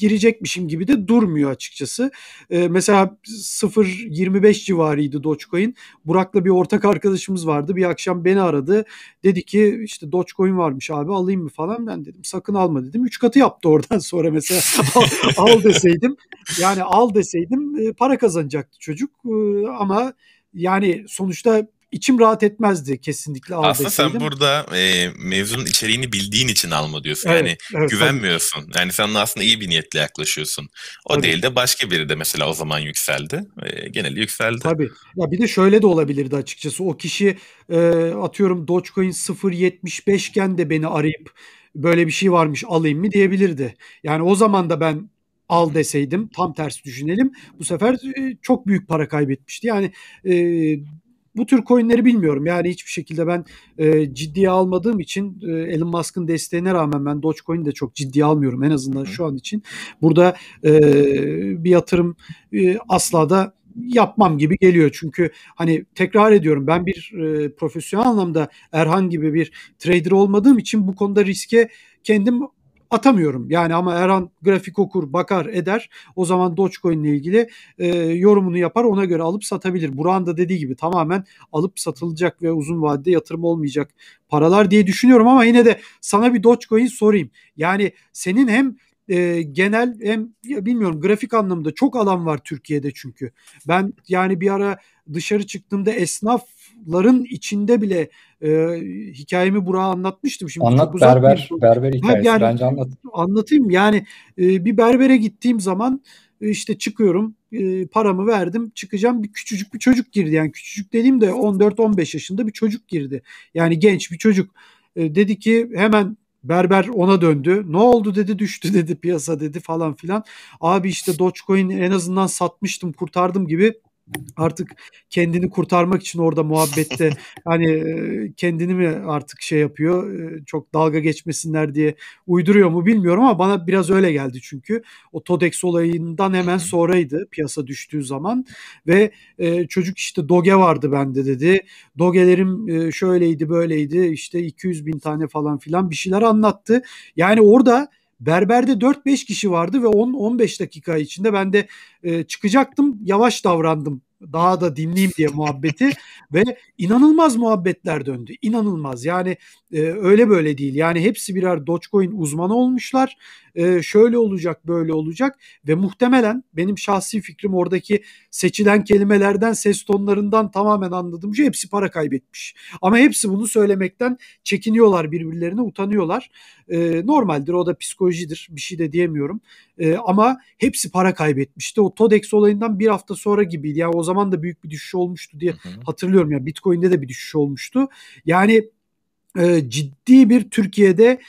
girecekmişim gibi de durmuyor açıkçası. E, mesela 0.25 civarıydı Dogecoin. Burak'la bir ortak arkadaşımız vardı. Bir akşam beni aradı. Dedi ki işte Dogecoin varmış abi alayım mı falan. Ben dedim sakın alma dedim. Üç katı yaptı oradan sonra mesela al, al deseydim. Yani al deseydim e, para kazanacaktı çocuk. Ee, ama yani sonuçta içim rahat etmezdi kesinlikle al Aslında deseydim. sen burada e, mevzunun içeriğini bildiğin için alma diyorsun. Evet, yani evet, güvenmiyorsun. Tabii. Yani sen aslında iyi bir niyetle yaklaşıyorsun. O tabii. değil de başka biri de mesela o zaman yükseldi. E, geneli yükseldi. Tabii. Ya bir de şöyle de olabilirdi açıkçası. O kişi e, atıyorum Dogecoin 0.75 iken de beni arayıp böyle bir şey varmış alayım mı diyebilirdi. Yani o zaman da ben al deseydim tam tersi düşünelim. Bu sefer e, çok büyük para kaybetmişti. Yani e, bu tür coinleri bilmiyorum. Yani hiçbir şekilde ben e, ciddiye almadığım için e, Elon Musk'ın desteğine rağmen ben Dogecoin'i de çok ciddiye almıyorum en azından şu an için. Burada e, bir yatırım e, asla da yapmam gibi geliyor. Çünkü hani tekrar ediyorum ben bir e, profesyonel anlamda Erhan gibi bir trader olmadığım için bu konuda riske kendim atamıyorum. Yani ama Erhan grafik okur, bakar, eder. O zaman Dogecoin ile ilgili e, yorumunu yapar. Ona göre alıp satabilir. Buran da dediği gibi tamamen alıp satılacak ve uzun vadede yatırım olmayacak paralar diye düşünüyorum ama yine de sana bir Dogecoin sorayım. Yani senin hem e, genel hem ya bilmiyorum grafik anlamında çok alan var Türkiye'de çünkü. Ben yani bir ara dışarı çıktığımda esnafların içinde bile e, hikayemi Burak'a anlatmıştım. Şimdi Anlat çok berber, berber hikayesi yani, bence anlat. Anlatayım yani e, bir berbere gittiğim zaman e, işte çıkıyorum e, paramı verdim çıkacağım bir küçücük bir çocuk girdi yani küçücük dediğim de 14-15 yaşında bir çocuk girdi yani genç bir çocuk e, dedi ki hemen berber ona döndü ne oldu dedi düştü dedi piyasa dedi falan filan abi işte Dogecoin en azından satmıştım kurtardım gibi artık kendini kurtarmak için orada muhabbette hani e, kendini mi artık şey yapıyor e, çok dalga geçmesinler diye uyduruyor mu bilmiyorum ama bana biraz öyle geldi çünkü o Todex olayından hemen sonraydı piyasa düştüğü zaman ve e, çocuk işte doge vardı bende dedi dogelerim şöyleydi böyleydi işte 200 bin tane falan filan bir şeyler anlattı yani orada Berberde 4-5 kişi vardı ve 10-15 dakika içinde ben de e, çıkacaktım. Yavaş davrandım daha da dinleyeyim diye muhabbeti ve inanılmaz muhabbetler döndü. İnanılmaz yani e, öyle böyle değil. Yani hepsi birer Dogecoin uzmanı olmuşlar. E, şöyle olacak böyle olacak ve muhtemelen benim şahsi fikrim oradaki seçilen kelimelerden ses tonlarından tamamen anladım ki şey hepsi para kaybetmiş. Ama hepsi bunu söylemekten çekiniyorlar birbirlerine utanıyorlar. E, normaldir o da psikolojidir bir şey de diyemiyorum. E, ama hepsi para kaybetmişti. O Todex olayından bir hafta sonra gibiydi. Yani o zaman da büyük bir düşüş olmuştu diye hı hı. hatırlıyorum. Yani Bitcoin'de de bir düşüş olmuştu. Yani e, ciddi bir Türkiye'de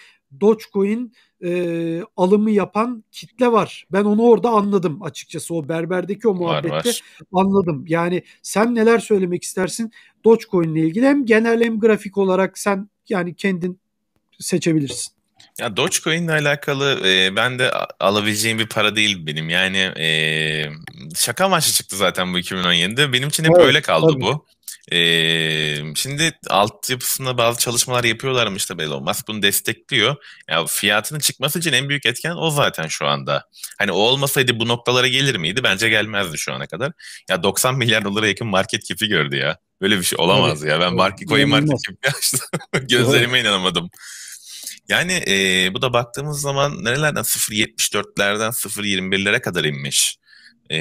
Dogecoin e, alımı yapan kitle var. Ben onu orada anladım açıkçası o berberdeki o muhabbette var, var. anladım. Yani sen neler söylemek istersin Dogecoin ile ilgili hem genel hem grafik olarak sen yani kendin seçebilirsin. Ya Dogecoin ile alakalı e, ben de alabileceğim bir para değil benim. Yani e, şaka maçı çıktı zaten bu 2017'de. Benim için hep evet, öyle kaldı tabii. bu. Ee, şimdi altyapısında bazı çalışmalar yapıyorlarmış da Elon Musk bunu destekliyor. Ya fiyatının çıkması için en büyük etken o zaten şu anda. Hani o olmasaydı bu noktalara gelir miydi? Bence gelmezdi şu ana kadar. Ya 90 milyar dolara yakın market kipi gördü ya. Böyle bir şey olamaz evet, ya. Ben market coin market kepi açtım. Gözlerime inanamadım. Yani e, bu da baktığımız zaman nerelerden 0.74'lerden 0.21'lere kadar inmiş. E,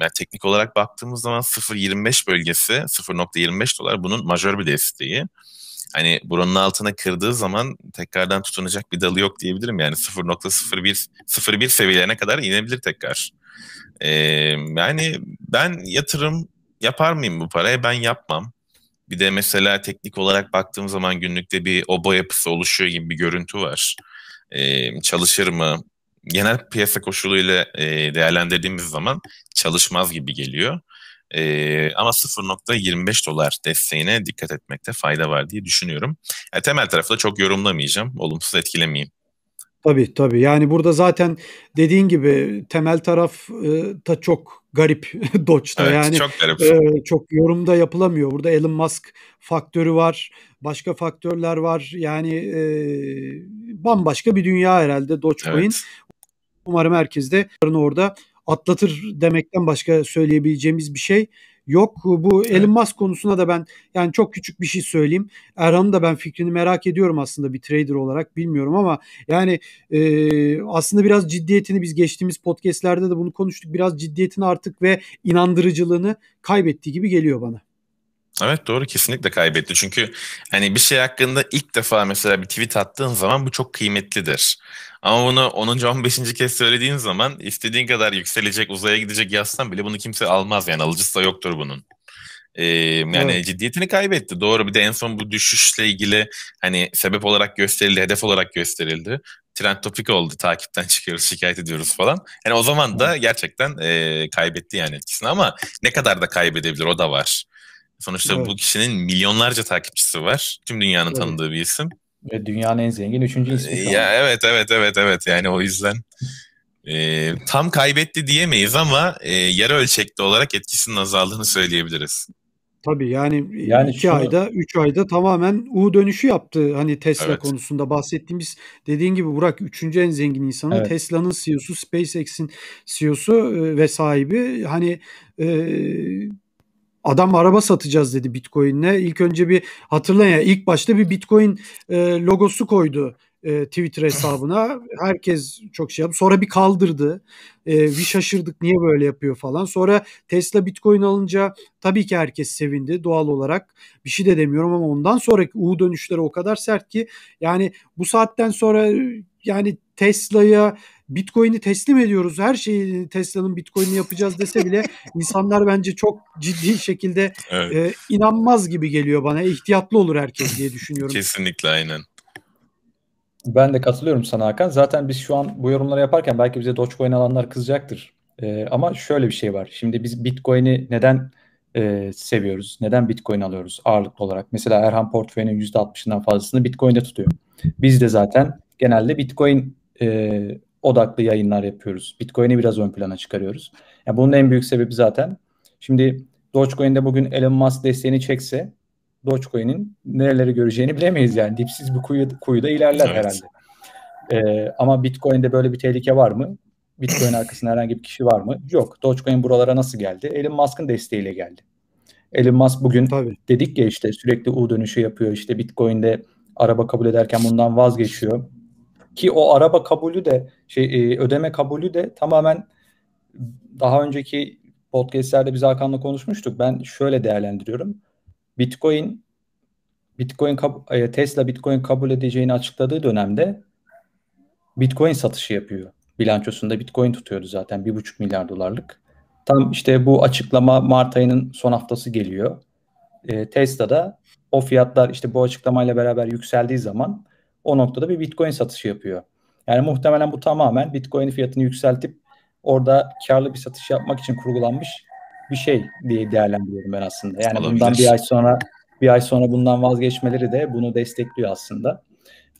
yani teknik olarak baktığımız zaman 0.25 bölgesi 0.25 dolar bunun majör bir desteği. Hani buranın altına kırdığı zaman tekrardan tutunacak bir dalı yok diyebilirim. Yani 0.01 0.1 seviyelerine kadar inebilir tekrar. E, yani ben yatırım yapar mıyım bu paraya? Ben yapmam. Bir de mesela teknik olarak baktığım zaman günlükte bir oba yapısı oluşuyor gibi bir görüntü var. Ee, çalışır mı? Genel piyasa koşuluyla e, değerlendirdiğimiz zaman çalışmaz gibi geliyor. Ee, ama 0.25 dolar desteğine dikkat etmekte fayda var diye düşünüyorum. Yani e, temel tarafı da çok yorumlamayacağım. Olumsuz etkilemeyeyim. Tabii tabii. Yani burada zaten dediğin gibi temel taraf e, da çok garip Doge'da. Evet, yani çok garip. E, çok yorumda yapılamıyor. Burada Elon Musk faktörü var. Başka faktörler var. Yani e, bambaşka bir dünya herhalde Dogecoin. Evet. Umarım herkes de orada atlatır demekten başka söyleyebileceğimiz bir şey yok. Bu evet. Elon Musk konusuna da ben yani çok küçük bir şey söyleyeyim. Erhan'ın da ben fikrini merak ediyorum aslında bir trader olarak bilmiyorum ama yani e, aslında biraz ciddiyetini biz geçtiğimiz podcastlerde de bunu konuştuk. Biraz ciddiyetini artık ve inandırıcılığını kaybettiği gibi geliyor bana. Evet doğru kesinlikle kaybetti. Çünkü hani bir şey hakkında ilk defa mesela bir tweet attığın zaman bu çok kıymetlidir. Ama bunu 10. 15. kez söylediğin zaman istediğin kadar yükselecek, uzaya gidecek yazsan bile bunu kimse almaz yani alıcısı da yoktur bunun. Ee, yani evet. ciddiyetini kaybetti. Doğru bir de en son bu düşüşle ilgili hani sebep olarak gösterildi, hedef olarak gösterildi. Trend topik oldu, takipten çıkıyoruz, şikayet ediyoruz falan. Yani o zaman da gerçekten e, kaybetti yani etkisini ama ne kadar da kaybedebilir o da var. Sonuçta evet. bu kişinin milyonlarca takipçisi var. Tüm dünyanın evet. tanıdığı bir isim. Ve dünyanın en zengin üçüncü ismi. E, ya evet evet evet evet yani o yüzden e, tam kaybetti diyemeyiz ama e, yarı ölçekli olarak etkisinin azaldığını söyleyebiliriz. Tabii yani, e, yani iki şunu... ayda, üç ayda tamamen U dönüşü yaptı. Hani Tesla evet. konusunda bahsettiğimiz dediğin gibi Burak üçüncü en zengin insanı. Evet. Tesla'nın CEO'su, SpaceX'in CEO'su e, ve sahibi. Hani e, adam araba satacağız dedi Bitcoin'le. İlk önce bir hatırlayın ya ilk başta bir Bitcoin e, logosu koydu e, Twitter hesabına. Herkes çok şey yaptı. Sonra bir kaldırdı. E, bir şaşırdık niye böyle yapıyor falan. Sonra Tesla Bitcoin alınca tabii ki herkes sevindi doğal olarak. Bir şey de demiyorum ama ondan sonraki U dönüşleri o kadar sert ki yani bu saatten sonra yani Tesla'ya Bitcoin'i teslim ediyoruz. Her şeyi Tesla'nın Bitcoin'i yapacağız dese bile insanlar bence çok ciddi şekilde evet. e, inanmaz gibi geliyor bana. İhtiyatlı olur herkes diye düşünüyorum. Kesinlikle aynen. Ben de katılıyorum sana Hakan. Zaten biz şu an bu yorumları yaparken belki bize Dogecoin alanlar kızacaktır. E, ama şöyle bir şey var. Şimdi biz Bitcoin'i neden e, seviyoruz? Neden Bitcoin alıyoruz ağırlıklı olarak? Mesela Erhan portföyünün %60'ından fazlasını Bitcoin'de tutuyor. Biz de zaten genelde Bitcoin e, odaklı yayınlar yapıyoruz. Bitcoin'i biraz ön plana çıkarıyoruz. Yani bunun en büyük sebebi zaten. Şimdi Dogecoin'de bugün Elon Musk desteğini çekse Dogecoin'in nereleri göreceğini bilemeyiz yani. Dipsiz bir kuyu, kuyuda ilerler evet. herhalde. Ee, ama Bitcoin'de böyle bir tehlike var mı? Bitcoin arkasında herhangi bir kişi var mı? Yok. Dogecoin buralara nasıl geldi? Elon Musk'ın desteğiyle geldi. Elon Musk bugün Tabii. dedik ya işte sürekli U dönüşü yapıyor. İşte Bitcoin'de araba kabul ederken bundan vazgeçiyor. Ki o araba kabulü de şey e, ödeme kabulü de tamamen daha önceki podcastlerde biz Hakan'la konuşmuştuk. Ben şöyle değerlendiriyorum. Bitcoin Bitcoin e, Tesla Bitcoin kabul edeceğini açıkladığı dönemde Bitcoin satışı yapıyor. Bilançosunda Bitcoin tutuyordu zaten 1,5 milyar dolarlık. Tam işte bu açıklama Mart ayının son haftası geliyor. E, Tesla'da o fiyatlar işte bu açıklamayla beraber yükseldiği zaman o noktada bir Bitcoin satışı yapıyor. Yani muhtemelen bu tamamen Bitcoin fiyatını yükseltip orada karlı bir satış yapmak için kurgulanmış bir şey diye değerlendiriyorum ben aslında. Yani Olabilir. bundan bir ay sonra bir ay sonra bundan vazgeçmeleri de bunu destekliyor aslında.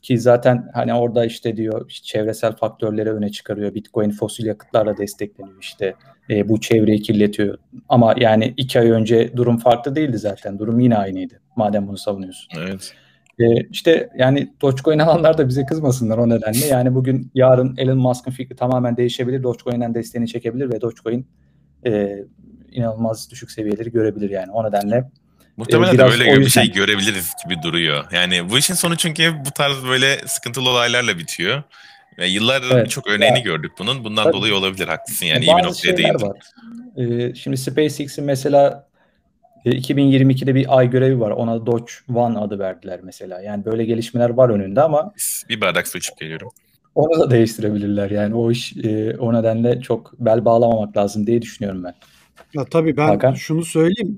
Ki zaten hani orada işte diyor çevresel faktörleri öne çıkarıyor. Bitcoin fosil yakıtlarla destekleniyor işte. E, bu çevreyi kirletiyor. Ama yani iki ay önce durum farklı değildi zaten. Durum yine aynıydı. Madem bunu savunuyorsun. Evet. Ee, işte yani Dogecoin alanlar da bize kızmasınlar o nedenle. Yani bugün yarın Elon Musk'ın fikri tamamen değişebilir. Dogecoin'den desteğini çekebilir ve Dogecoin e, inanılmaz düşük seviyeleri görebilir yani. O nedenle Muhtemelen ee, de böyle bir şey görebiliriz gibi duruyor. Yani bu işin sonu çünkü bu tarz böyle sıkıntılı olaylarla bitiyor. Yani yıllardır evet, çok örneğini ya. gördük bunun. Bundan Tabii. dolayı olabilir haklısın yani, iyi bir noktaya değindin. Ee, şimdi SpaceX'in mesela 2022'de e, bir ay görevi var. Ona Doge One adı verdiler mesela. Yani böyle gelişmeler var önünde ama bir bardak su içip geliyorum. Onu da değiştirebilirler. Yani o iş e, o nedenle çok bel bağlamamak lazım diye düşünüyorum ben. Ya tabii ben Hakan. şunu söyleyeyim.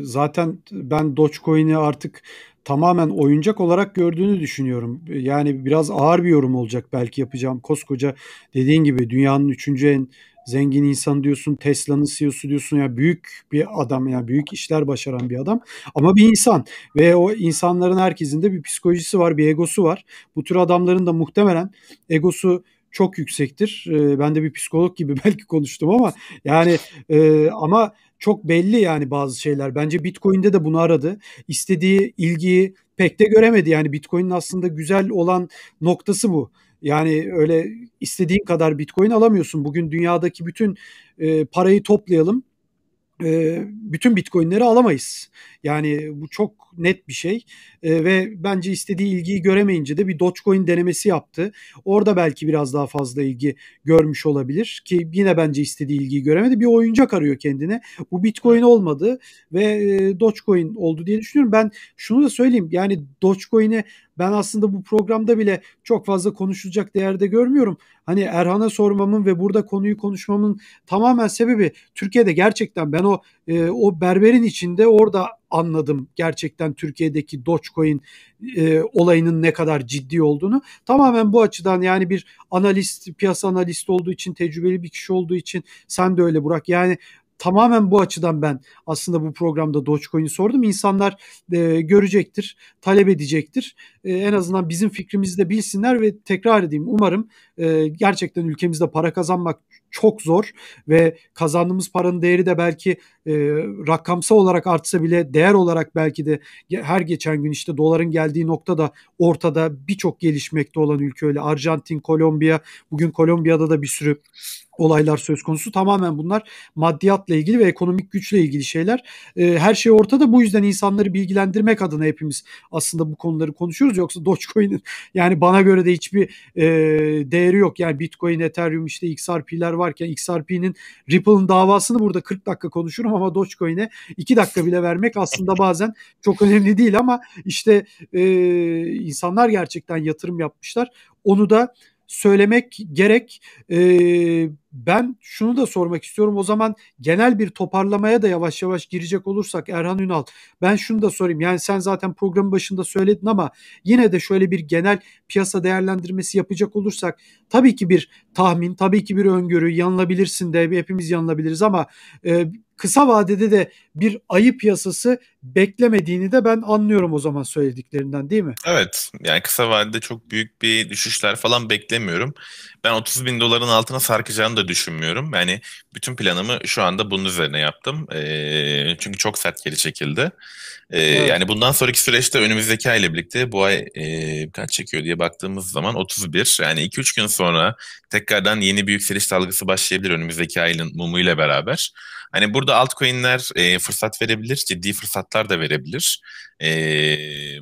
E, zaten ben Dogecoin'i artık tamamen oyuncak olarak gördüğünü düşünüyorum. Yani biraz ağır bir yorum olacak belki yapacağım. Koskoca dediğin gibi dünyanın üçüncü en zengin insan diyorsun, Tesla'nın CEO'su diyorsun ya büyük bir adam ya büyük işler başaran bir adam ama bir insan ve o insanların herkesin de bir psikolojisi var, bir egosu var. Bu tür adamların da muhtemelen egosu çok yüksektir. Ee, ben de bir psikolog gibi belki konuştum ama yani e, ama çok belli yani bazı şeyler. Bence Bitcoin'de de bunu aradı. İstediği ilgiyi pek de göremedi. Yani Bitcoin'in aslında güzel olan noktası bu. Yani öyle istediğin kadar bitcoin alamıyorsun. Bugün dünyadaki bütün e, parayı toplayalım. E, bütün bitcoinleri alamayız. Yani e, bu çok net bir şey e, ve bence istediği ilgiyi göremeyince de bir Dogecoin denemesi yaptı. Orada belki biraz daha fazla ilgi görmüş olabilir ki yine bence istediği ilgiyi göremedi. Bir oyuncak arıyor kendine. Bu Bitcoin olmadı ve e, Dogecoin oldu diye düşünüyorum. Ben şunu da söyleyeyim yani Dogecoin'i ben aslında bu programda bile çok fazla konuşulacak değerde görmüyorum. Hani Erhan'a sormamın ve burada konuyu konuşmamın tamamen sebebi Türkiye'de gerçekten ben o e, o berberin içinde orada anladım gerçekten Türkiye'deki Dogecoin e, olayının ne kadar ciddi olduğunu. Tamamen bu açıdan yani bir analist, piyasa analist olduğu için, tecrübeli bir kişi olduğu için sen de öyle Burak. Yani tamamen bu açıdan ben aslında bu programda Dogecoin'i sordum. İnsanlar e, görecektir, talep edecektir. E, en azından bizim fikrimizi de bilsinler ve tekrar edeyim umarım e, gerçekten ülkemizde para kazanmak çok zor ve kazandığımız paranın değeri de belki e, rakamsal olarak artsa bile değer olarak belki de her geçen gün işte doların geldiği nokta da ortada birçok gelişmekte olan ülke öyle Arjantin, Kolombiya, bugün Kolombiya'da da bir sürü olaylar söz konusu. Tamamen bunlar maddiyatla ilgili ve ekonomik güçle ilgili şeyler. E, her şey ortada. Bu yüzden insanları bilgilendirmek adına hepimiz aslında bu konuları konuşuyoruz. Yoksa Dogecoin'in yani bana göre de hiçbir e, değeri yok. Yani Bitcoin, Ethereum işte XRP'ler varken XRP'nin Ripple'ın davasını burada 40 dakika konuşurum ama Dogecoin'e 2 dakika bile vermek aslında bazen çok önemli değil ama işte e, insanlar gerçekten yatırım yapmışlar. Onu da söylemek gerek. E, ben şunu da sormak istiyorum. O zaman genel bir toparlamaya da yavaş yavaş girecek olursak Erhan Ünal ben şunu da sorayım. Yani sen zaten programın başında söyledin ama yine de şöyle bir genel piyasa değerlendirmesi yapacak olursak tabii ki bir tahmin, tabii ki bir öngörü yanılabilirsin de hepimiz yanılabiliriz ama e, kısa vadede de bir ayı piyasası beklemediğini de ben anlıyorum o zaman söylediklerinden değil mi? Evet. Yani kısa vadede çok büyük bir düşüşler falan beklemiyorum. Ben 30 bin doların altına sarkacağını da düşünmüyorum. Yani bütün planımı şu anda bunun üzerine yaptım. E, çünkü çok sert geri çekildi. E, evet. Yani bundan sonraki süreçte önümüzdeki ay ile birlikte bu ay e, kaç çekiyor diye baktığımız zaman 31. Yani 2-3 gün sonra tekrardan yeni bir yükseliş dalgası başlayabilir önümüzdeki ayın mumuyla beraber. Hani burada altcoin'ler e, fırsat verebilir. Ciddi fırsatlar fırsatlar da verebilir. E,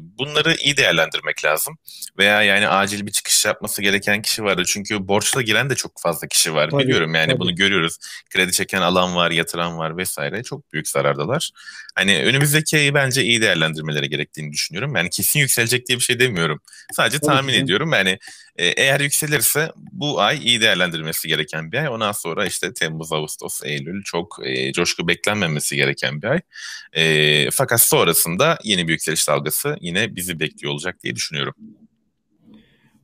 bunları iyi değerlendirmek lazım. Veya yani acil bir çıkış yapması gereken kişi vardı. Çünkü borçla giren de çok fazla kişi var. Tabii, Biliyorum yani tabii. bunu görüyoruz. Kredi çeken alan var, yatıran var vesaire. Çok büyük zarardalar. Hani önümüzdeki ayı bence iyi değerlendirmeleri gerektiğini düşünüyorum. Yani kesin yükselecek diye bir şey demiyorum. Sadece tahmin ediyorum. Yani e, eğer yükselirse bu ay iyi değerlendirmesi gereken bir ay. Ondan sonra işte Temmuz, Ağustos, Eylül çok e, coşku beklenmemesi gereken bir ay. E, fakat sonrasında yeni bir yükseliş dalgası yine bizi bekliyor olacak diye düşünüyorum.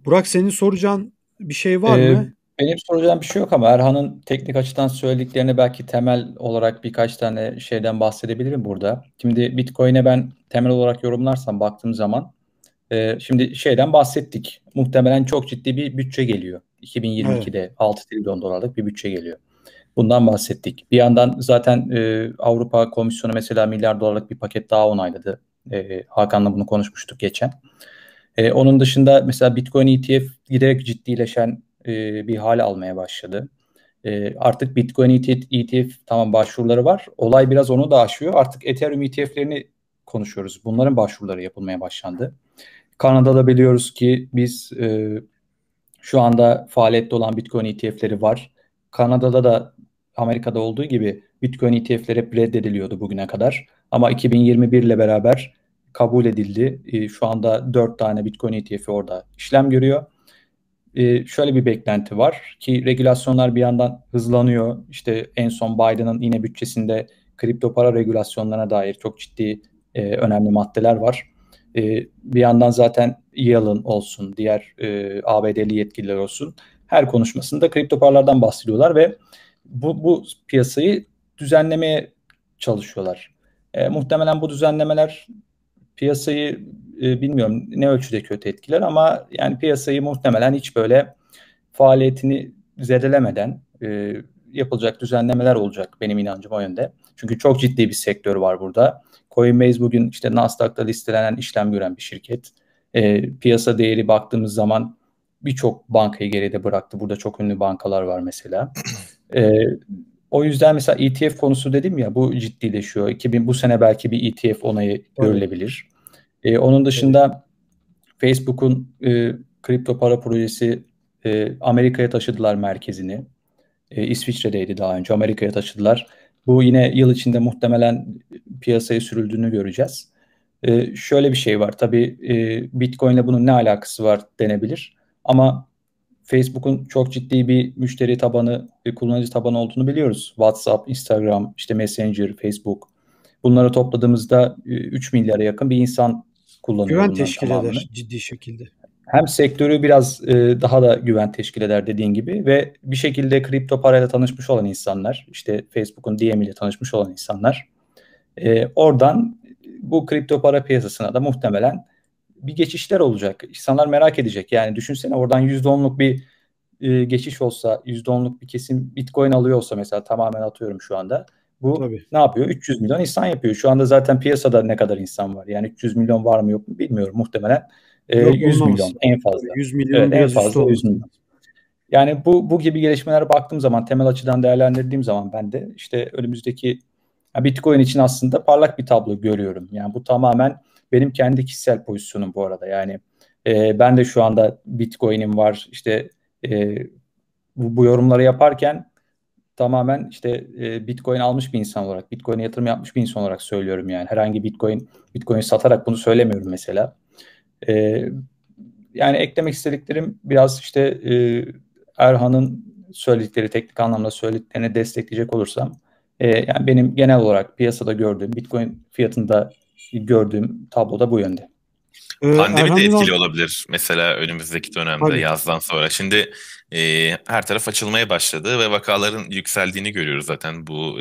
Burak senin soracağın bir şey var ee, mı? Benim soracağım bir şey yok ama Erhan'ın teknik açıdan söylediklerini belki temel olarak birkaç tane şeyden bahsedebilirim burada. Şimdi Bitcoin'e ben temel olarak yorumlarsam baktığım zaman ee, şimdi şeyden bahsettik. Muhtemelen çok ciddi bir bütçe geliyor. 2022'de evet. 6 trilyon dolarlık bir bütçe geliyor. Bundan bahsettik. Bir yandan zaten e, Avrupa Komisyonu mesela milyar dolarlık bir paket daha onayladı. E, Hakan'la bunu konuşmuştuk geçen. E, onun dışında mesela Bitcoin ETF giderek ciddileşen e, bir hale almaya başladı. E, artık Bitcoin ETF, ETF tamam başvuruları var. Olay biraz onu da aşıyor. Artık Ethereum ETF'lerini konuşuyoruz. Bunların başvuruları yapılmaya başlandı. Kanada'da biliyoruz ki biz e, şu anda faaliyette olan Bitcoin ETF'leri var. Kanada'da da Amerika'da olduğu gibi Bitcoin ETF'leri hep reddediliyordu bugüne kadar. Ama 2021 ile beraber kabul edildi. E, şu anda 4 tane Bitcoin ETF'i orada işlem görüyor. E, şöyle bir beklenti var ki regülasyonlar bir yandan hızlanıyor. İşte en son Biden'ın yine bütçesinde kripto para regülasyonlarına dair çok ciddi e, önemli maddeler var. E, bir yandan zaten Yalın olsun, diğer e, ABD'li yetkililer olsun her konuşmasında kripto paralardan bahsediyorlar ve bu, bu piyasayı düzenlemeye çalışıyorlar. E, muhtemelen bu düzenlemeler piyasayı e, bilmiyorum ne ölçüde kötü etkiler ama yani piyasayı muhtemelen hiç böyle faaliyetini zedelemeden e, yapılacak düzenlemeler olacak benim inancım o yönde. Çünkü çok ciddi bir sektör var burada. Coinbase bugün işte Nasdaq'ta listelenen işlem gören bir şirket. E, piyasa değeri baktığımız zaman birçok bankayı geride bıraktı. Burada çok ünlü bankalar var mesela. E, o yüzden mesela ETF konusu dedim ya bu ciddileşiyor. 2000 bu sene belki bir ETF onayı görülebilir. E, onun dışında Facebook'un e, kripto para projesi e, Amerika'ya taşıdılar merkezini. E, İsviçre'deydi daha önce. Amerika'ya taşıdılar. Bu yine yıl içinde muhtemelen e, piyasaya sürüldüğünü göreceğiz. Ee, şöyle bir şey var tabii e, Bitcoin ile bunun ne alakası var denebilir. Ama Facebook'un çok ciddi bir müşteri tabanı, bir e, kullanıcı tabanı olduğunu biliyoruz. WhatsApp, Instagram, işte Messenger, Facebook. Bunları topladığımızda 3 e, milyara yakın bir insan kullanıyor. Güven teşkil tamamını. eder ciddi şekilde hem sektörü biraz e, daha da güven teşkil eder dediğin gibi ve bir şekilde kripto parayla tanışmış olan insanlar, işte Facebook'un DM ile tanışmış olan insanlar e, oradan bu kripto para piyasasına da muhtemelen bir geçişler olacak. İnsanlar merak edecek. Yani düşünsene oradan %10'luk bir e, geçiş olsa, %10'luk bir kesim Bitcoin alıyor olsa mesela tamamen atıyorum şu anda. Bu Tabii. ne yapıyor? 300 milyon insan yapıyor. Şu anda zaten piyasada ne kadar insan var? Yani 300 milyon var mı yok mu bilmiyorum. Muhtemelen ee, Yok, 100 olmaz. milyon en fazla. 100 milyon evet, en fazla 100 milyon. Yani bu bu gibi gelişmelere baktığım zaman temel açıdan değerlendirdiğim zaman ben de işte önümüzdeki yani Bitcoin için aslında parlak bir tablo görüyorum. Yani bu tamamen benim kendi kişisel pozisyonum bu arada. Yani e, ben de şu anda Bitcoin'im var. İşte e, bu, bu yorumları yaparken tamamen işte e, Bitcoin almış bir insan olarak, Bitcoin'e yatırım yapmış bir insan olarak söylüyorum yani. Herhangi Bitcoin Bitcoin satarak bunu söylemiyorum mesela. E, yani eklemek istediklerim biraz işte e, Erhan'ın söyledikleri, teknik anlamda söylediklerini destekleyecek olursam e, yani benim genel olarak piyasada gördüğüm Bitcoin fiyatında gördüğüm tablo da bu yönde. Ee, Pandemi de etkili olabilir mesela önümüzdeki dönemde Tabii. yazdan sonra. Şimdi her taraf açılmaya başladı ve vakaların yükseldiğini görüyoruz zaten. Bu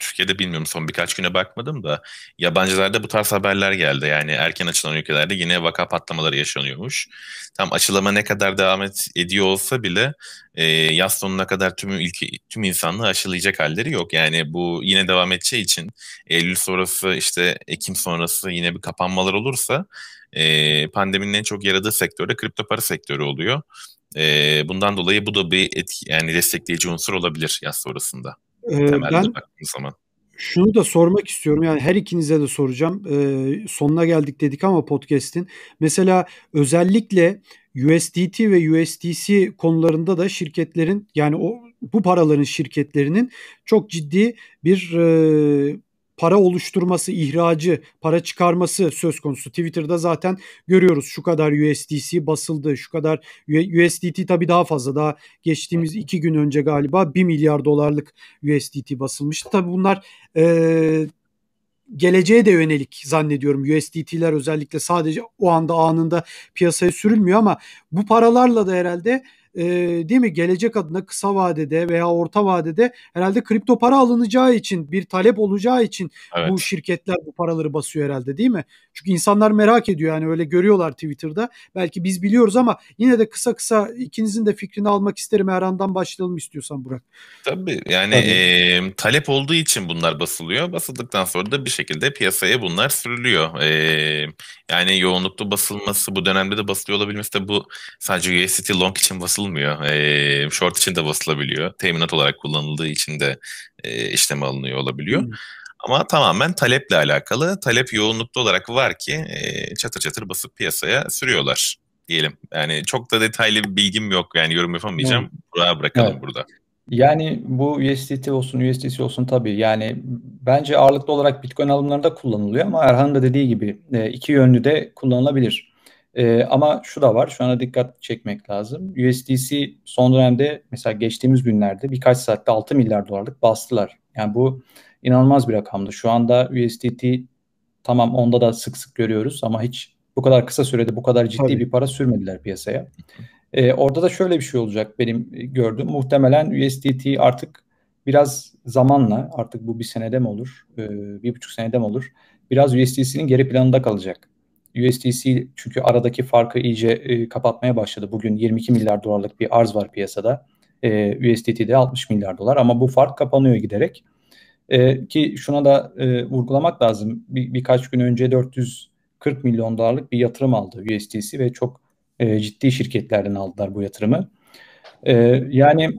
Türkiye'de bilmiyorum son birkaç güne bakmadım da yabancılarda bu tarz haberler geldi. Yani erken açılan ülkelerde yine vaka patlamaları yaşanıyormuş. Tam açılama ne kadar devam et, ediyor olsa bile yaz sonuna kadar tüm ülke, tüm insanlığı aşılayacak halleri yok. Yani bu yine devam edeceği için Eylül sonrası işte Ekim sonrası yine bir kapanmalar olursa pandeminin en çok yaradığı sektörde kripto para sektörü oluyor. E, bundan dolayı bu da bir etki, yani destekleyici unsur olabilir yaz sonrasında. Temelde ben baktığımız zaman. Şunu da sormak istiyorum yani her ikinize de soracağım. Ee, sonuna geldik dedik ama podcast'in. Mesela özellikle USDT ve USDC konularında da şirketlerin yani o bu paraların şirketlerinin çok ciddi bir e, para oluşturması, ihracı, para çıkarması söz konusu. Twitter'da zaten görüyoruz şu kadar USDC basıldı, şu kadar USDT tabii daha fazla. Daha geçtiğimiz iki gün önce galiba 1 milyar dolarlık USDT basılmıştı. Tabii bunlar e, geleceğe de yönelik zannediyorum. USDT'ler özellikle sadece o anda anında piyasaya sürülmüyor ama bu paralarla da herhalde e, değil mi gelecek adına kısa vadede veya orta vadede herhalde kripto para alınacağı için bir talep olacağı için evet. bu şirketler bu paraları basıyor herhalde değil mi? Çünkü insanlar merak ediyor yani öyle görüyorlar Twitter'da. Belki biz biliyoruz ama yine de kısa kısa ikinizin de fikrini almak isterim. Erhan'dan başlayalım istiyorsan Burak. Tabii yani Tabii. E, talep olduğu için bunlar basılıyor. Basıldıktan sonra da bir şekilde piyasaya bunlar sürülüyor. E, yani yoğunlukta basılması bu dönemde de basılıyor olabilmesi de bu sadece USDT long için basılıyor basılmıyor. E, short için de basılabiliyor. Teminat olarak kullanıldığı için de e, işleme alınıyor olabiliyor. Hmm. Ama tamamen taleple alakalı. Talep yoğunlukta olarak var ki e, çatır çatır basıp piyasaya sürüyorlar diyelim. Yani çok da detaylı bir bilgim yok. Yani yorum yapamayacağım. Hmm. Buraya bırakalım evet. burada. Yani bu USDT olsun, USDC olsun tabii. Yani bence ağırlıklı olarak Bitcoin alımlarında kullanılıyor ama Erhan da dediği gibi iki yönlü de kullanılabilir. E, ama şu da var, şu ana dikkat çekmek lazım. USDC son dönemde mesela geçtiğimiz günlerde birkaç saatte 6 milyar dolarlık bastılar. Yani bu inanılmaz bir rakamdı. Şu anda USDT tamam onda da sık sık görüyoruz ama hiç bu kadar kısa sürede bu kadar ciddi Tabii. bir para sürmediler piyasaya. E, orada da şöyle bir şey olacak benim gördüğüm. Muhtemelen USDT artık biraz zamanla artık bu bir senede mi olur, e, bir buçuk senede mi olur? Biraz USDC'nin geri planında kalacak. USDC çünkü aradaki farkı iyice e, kapatmaya başladı. Bugün 22 milyar dolarlık bir arz var piyasada. E, USDT'de 60 milyar dolar ama bu fark kapanıyor giderek. E, ki şuna da e, vurgulamak lazım. Bir, birkaç gün önce 440 milyon dolarlık bir yatırım aldı USDC ve çok e, ciddi şirketlerden aldılar bu yatırımı. E, yani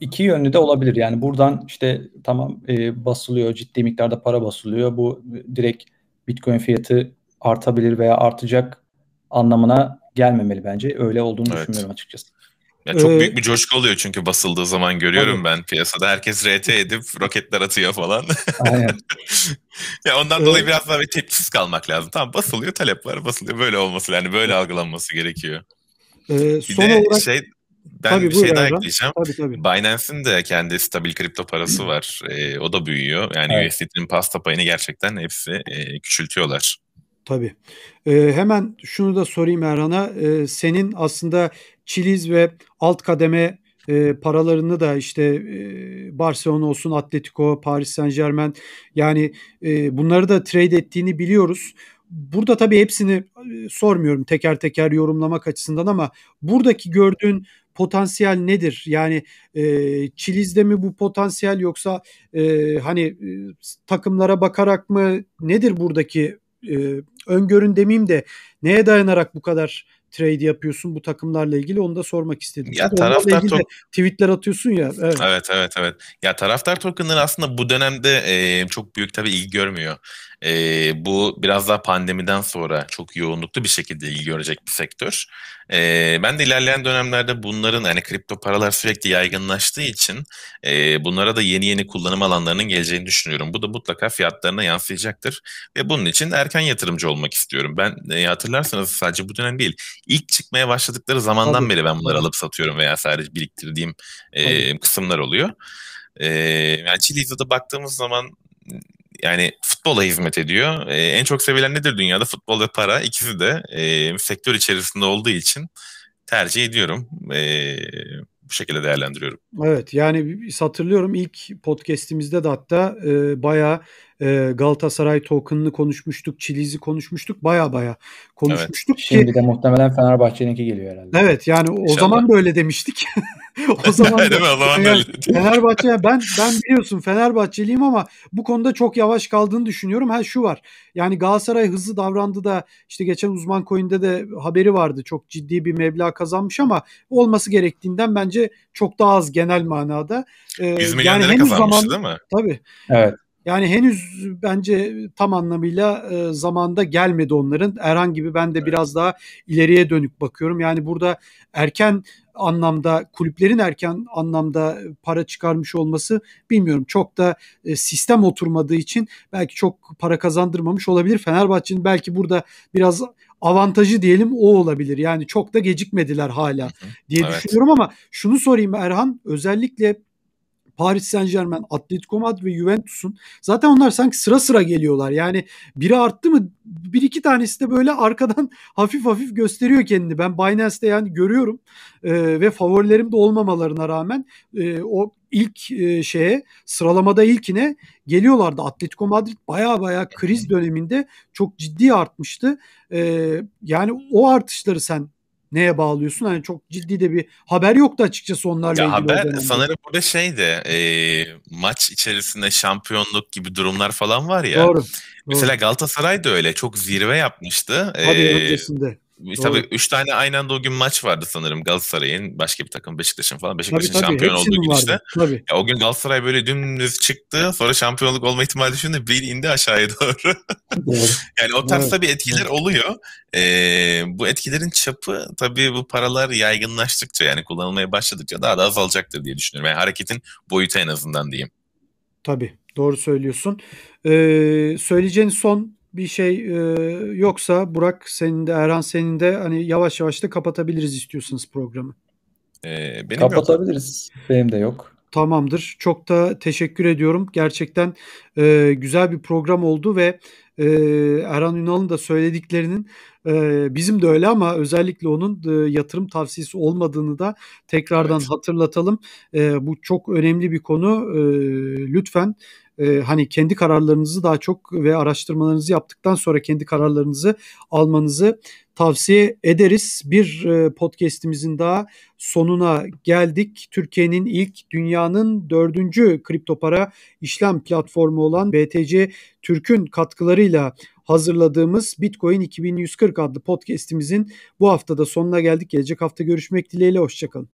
iki yönlü de olabilir. Yani buradan işte tamam e, basılıyor, ciddi miktarda para basılıyor. Bu direkt Bitcoin fiyatı artabilir veya artacak anlamına gelmemeli bence. Öyle olduğunu evet. düşünmüyorum açıkçası. Ya çok ee, büyük bir coşku oluyor çünkü basıldığı zaman görüyorum tabii. ben piyasada. Herkes RT edip roketler atıyor falan. Aynen. ya ondan ee, dolayı biraz daha bir tepkisiz kalmak lazım. Tamam basılıyor, talepler basılıyor. Böyle olması yani böyle algılanması gerekiyor. E, bir son de olarak şey ben tabii, bir şey daha ekleyeceğim. Binance'in de kendi stabil kripto parası var. E, o da büyüyor. Yani evet. USDT'nin pasta payını gerçekten hepsi e, küçültüyorlar. Tabii. Ee, hemen şunu da sorayım Erhan'a. Ee, senin aslında Çiliz ve alt kademe e, paralarını da işte e, Barcelona olsun, Atletico, Paris Saint Germain yani e, bunları da trade ettiğini biliyoruz. Burada tabii hepsini e, sormuyorum teker teker yorumlamak açısından ama buradaki gördüğün potansiyel nedir? Yani e, Çiliz'de mi bu potansiyel yoksa e, hani e, takımlara bakarak mı nedir buradaki ee, öngörün demeyeyim de neye dayanarak bu kadar trade yapıyorsun bu takımlarla ilgili onu da sormak istedim. Ya Çünkü taraftar ilgili to- tweetler atıyorsun ya. Evet. evet evet evet. Ya taraftar tokenları aslında bu dönemde e, çok büyük tabii ilgi görmüyor. E, bu biraz daha pandemiden sonra çok yoğunluklu bir şekilde ilgi görecek bir sektör. E, ben de ilerleyen dönemlerde bunların hani kripto paralar sürekli yaygınlaştığı için e, bunlara da yeni yeni kullanım alanlarının geleceğini düşünüyorum. Bu da mutlaka fiyatlarına yansıyacaktır ve bunun için erken yatırımcı olmak istiyorum. Ben e, hatırlarsanız sadece bu dönem değil ilk çıkmaya başladıkları zamandan Tabii. beri ben bunları alıp satıyorum veya sadece biriktirdiğim e, kısımlar oluyor. E, yani Chilizo'da baktığımız zaman yani futbola hizmet ediyor. E, en çok sevilen nedir dünyada? Futbol ve para. İkisi de e, sektör içerisinde olduğu için tercih ediyorum. E, bu şekilde değerlendiriyorum. Evet yani hatırlıyorum ilk podcastimizde de hatta e, bayağı Galatasaray token'ını konuşmuştuk, Çiliz'i konuşmuştuk. Baya baya konuşmuştuk evet. ki. Şimdi de muhtemelen Fenerbahçe'ninki geliyor herhalde. Evet yani o İnşallah. zaman böyle demiştik. o zaman da, Değil mi? O zaman yani, Fenerbahçe ben ben biliyorsun Fenerbahçeliyim ama bu konuda çok yavaş kaldığını düşünüyorum. Ha şu var. Yani Galatasaray hızlı davrandı da işte geçen uzman coin'de de haberi vardı. Çok ciddi bir meblağ kazanmış ama olması gerektiğinden bence çok daha az genel manada. Ee, 100 yani henüz zaman, değil mi? Tabii. Evet. Yani henüz bence tam anlamıyla e, zamanda gelmedi onların. Erhan gibi ben de evet. biraz daha ileriye dönük bakıyorum. Yani burada erken anlamda kulüplerin erken anlamda para çıkarmış olması bilmiyorum çok da e, sistem oturmadığı için belki çok para kazandırmamış olabilir. Fenerbahçe'nin belki burada biraz avantajı diyelim o olabilir. Yani çok da gecikmediler hala diye evet. düşünüyorum ama şunu sorayım Erhan özellikle Paris Saint Germain, Atletico Madrid ve Juventus'un zaten onlar sanki sıra sıra geliyorlar. Yani biri arttı mı bir iki tanesi de böyle arkadan hafif hafif gösteriyor kendini. Ben Binance'de yani görüyorum e, ve favorilerim de olmamalarına rağmen e, o ilk e, şeye sıralamada ilkine geliyorlardı. Atletico Madrid baya baya kriz döneminde çok ciddi artmıştı. E, yani o artışları sen neye bağlıyorsun? Hani çok ciddi de bir haber yoktu açıkçası onlarla ya ilgili. Haber sanırım burada şeydi e, maç içerisinde şampiyonluk gibi durumlar falan var ya. Doğru. Mesela Galatasaray da öyle çok zirve yapmıştı. Tabii ee, öncesinde. Doğru. Tabii üç tane aynı anda o gün maç vardı sanırım Galatasaray'ın başka bir takım Beşiktaş'ın falan. Beşiktaş'ın tabii, tabii. şampiyon olduğu gün vardı. işte. Tabii. Ya, o gün Galatasaray böyle dümdüz çıktı. Sonra şampiyonluk olma ihtimali düşündü. Bir indi aşağıya doğru. yani o tarz evet. tabii etkiler oluyor. Ee, bu etkilerin çapı tabii bu paralar yaygınlaştıkça yani kullanılmaya başladıkça daha da azalacaktır diye düşünüyorum. Yani hareketin boyutu en azından diyeyim. Tabii doğru söylüyorsun. Ee, söyleyeceğin son bir şey e, yoksa Burak senin de Erhan senin de hani yavaş yavaş da kapatabiliriz istiyorsunuz programı. Ee, benim kapatabiliriz. Yok. Benim de yok. Tamamdır. Çok da teşekkür ediyorum. Gerçekten e, güzel bir program oldu ve e, Erhan Ünal'ın da söylediklerinin bizim de öyle ama özellikle onun yatırım tavsiyesi olmadığını da tekrardan evet. hatırlatalım. bu çok önemli bir konu. lütfen hani kendi kararlarınızı daha çok ve araştırmalarınızı yaptıktan sonra kendi kararlarınızı almanızı tavsiye ederiz. Bir e, podcastimizin daha sonuna geldik. Türkiye'nin ilk dünyanın dördüncü kripto para işlem platformu olan BTC Türk'ün katkılarıyla hazırladığımız Bitcoin 2140 adlı podcastimizin bu haftada sonuna geldik. Gelecek hafta görüşmek dileğiyle. Hoşçakalın.